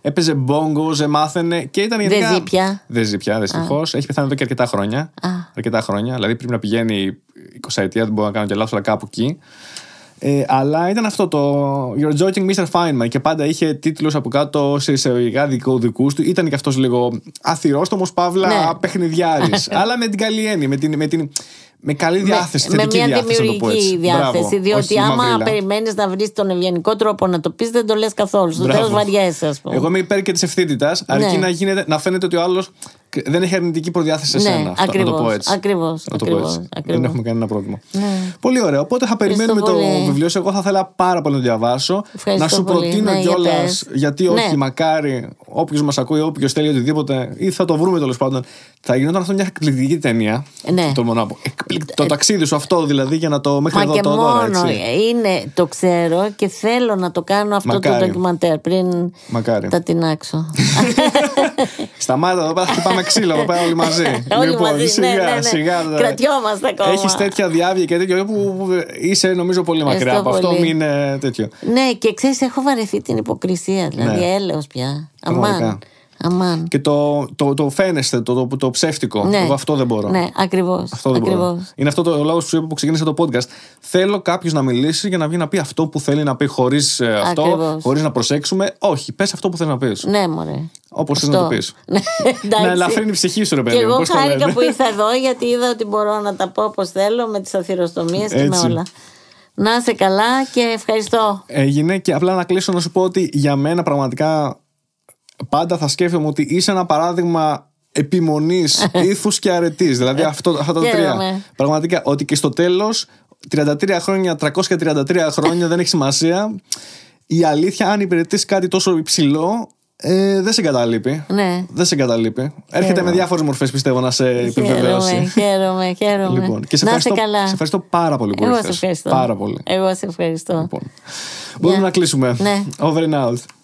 Έπαιζε μπόγκο, μάθαινε και ήταν γενικά. Δεν ζει πια. Δεν ζει πια, δυστυχώς. Έχει πεθάνει εδώ και αρκετά χρόνια. Αρκετά χρόνια. Δηλαδή πρέπει να πηγαίνει 20 ετία, δεν μπορώ να κάνω και λάθος, κάπου εκεί. Ε, αλλά ήταν αυτό το You're joking Mr. Feynman και πάντα είχε τίτλους από κάτω σε εισαγωγικά δικούς του. Ήταν και αυτός λίγο αθυρόστομος, παύλα, ναι. παιχνιδιάρης. *laughs* αλλά με την καλή έννοια, με την, με την με καλή διάθεση. Με, με μια διάθεση, δημιουργική διάθεση. Μπράβο, διότι άμα περιμένεις να βρεις τον ευγενικό τρόπο να το πεις, δεν το λες καθόλου. Στο τέλος βαριέσαι, ας πούμε. Εγώ είμαι υπέρ και της ευθύτητας, αρκεί ναι. να, γίνεται, να φαίνεται ότι ο άλλος δεν έχει αρνητική προδιάθεση σε ναι, σένα. Ακριβώς, να το πω έτσι. το Δεν έχουμε κανένα πρόβλημα. Ναι. Πολύ ωραία. Οπότε θα περιμένουμε το βιβλίο σου. Εγώ θα ήθελα πάρα πολύ να το διαβάσω. Ευχαριστώ να σου πολύ. προτείνω ναι, κιόλα, για γιατί όχι, ναι. μακάρι όποιος μας ακούει, όποιος θέλει οτιδήποτε, ή θα το βρούμε τέλος πάντων. Θα γινόταν αυτό μια εκπληκτική ταινία. Ναι. Το, μονάπο. το ταξίδι σου αυτό δηλαδή για να το μέχρι Μα εδώ το μόνο τώρα, είναι, το ξέρω και θέλω να το κάνω αυτό το ντοκιμαντέρ πριν μακάρι. τα τεινάξω. *laughs* Σταμάτα εδώ πέρα, θα πάμε ξύλο εδώ πέρα όλοι μαζί. *laughs* όλοι λοιπόν, μαζί, ναι, σιγά, ναι, ναι, ναι. σιγά. Κρατιόμαστε ακόμα. Έχεις τέτοια διάβια και τέτοιο που είσαι νομίζω πολύ μακριά από αυτό, μην είναι τέτοιο. Ναι, και ξέρεις, έχω βαρεθεί την υποκρισία, δηλαδή ναι. έλεος πια. Αμάν. Αμάν. Και το, το, το φαίνεστε, το, το, το ψεύτικο. Ναι. αυτό δεν μπορώ. Ναι, ακριβώς. Αυτό δεν μπορώ. Είναι αυτό το, λόγος που που ξεκίνησε το podcast. Θέλω κάποιος να μιλήσει για να βγει να πει αυτό που θέλει να πει χωρίς ε, αυτό, χωρίς να προσέξουμε. Όχι, πες αυτό που θέλει να πεις. Ναι, μωρέ. Όπως θέλει να το πεις. Ναι, να ελαφρύνει η ψυχή σου, ρε παιδί. Και εγώ χάρηκα που ήρθα εδώ γιατί είδα ότι μπορώ να τα πω όπως θέλω με τις αθυροστομίες και με όλα. Να είσαι καλά και ευχαριστώ. Έγινε και απλά να κλείσω να σου πω ότι για μένα πραγματικά πάντα θα σκέφτομαι ότι είσαι ένα παράδειγμα επιμονής, *laughs* ήθους και αρετής. Δηλαδή αυτό, αυτά τα τρία. Πραγματικά, ότι και στο τέλος, 33 χρόνια, 333 χρόνια, δεν έχει σημασία. Η αλήθεια, αν υπηρετείς κάτι τόσο υψηλό, ε, δεν σε εγκαταλείπει Ναι. Δεν σε καταλείπει. Έρχεται με διάφορες μορφές, πιστεύω, να σε επιβεβαιώσει. Χαίρομαι, χαίρομαι. Λοιπόν, και σε, να ευχαριστώ, σε ευχαριστώ πάρα πολύ που ευχαριστώ. Πάρα πολύ. Εγώ σε ευχαριστώ. Λοιπόν. Μπορούμε ναι. να κλείσουμε. Ναι. Over and out.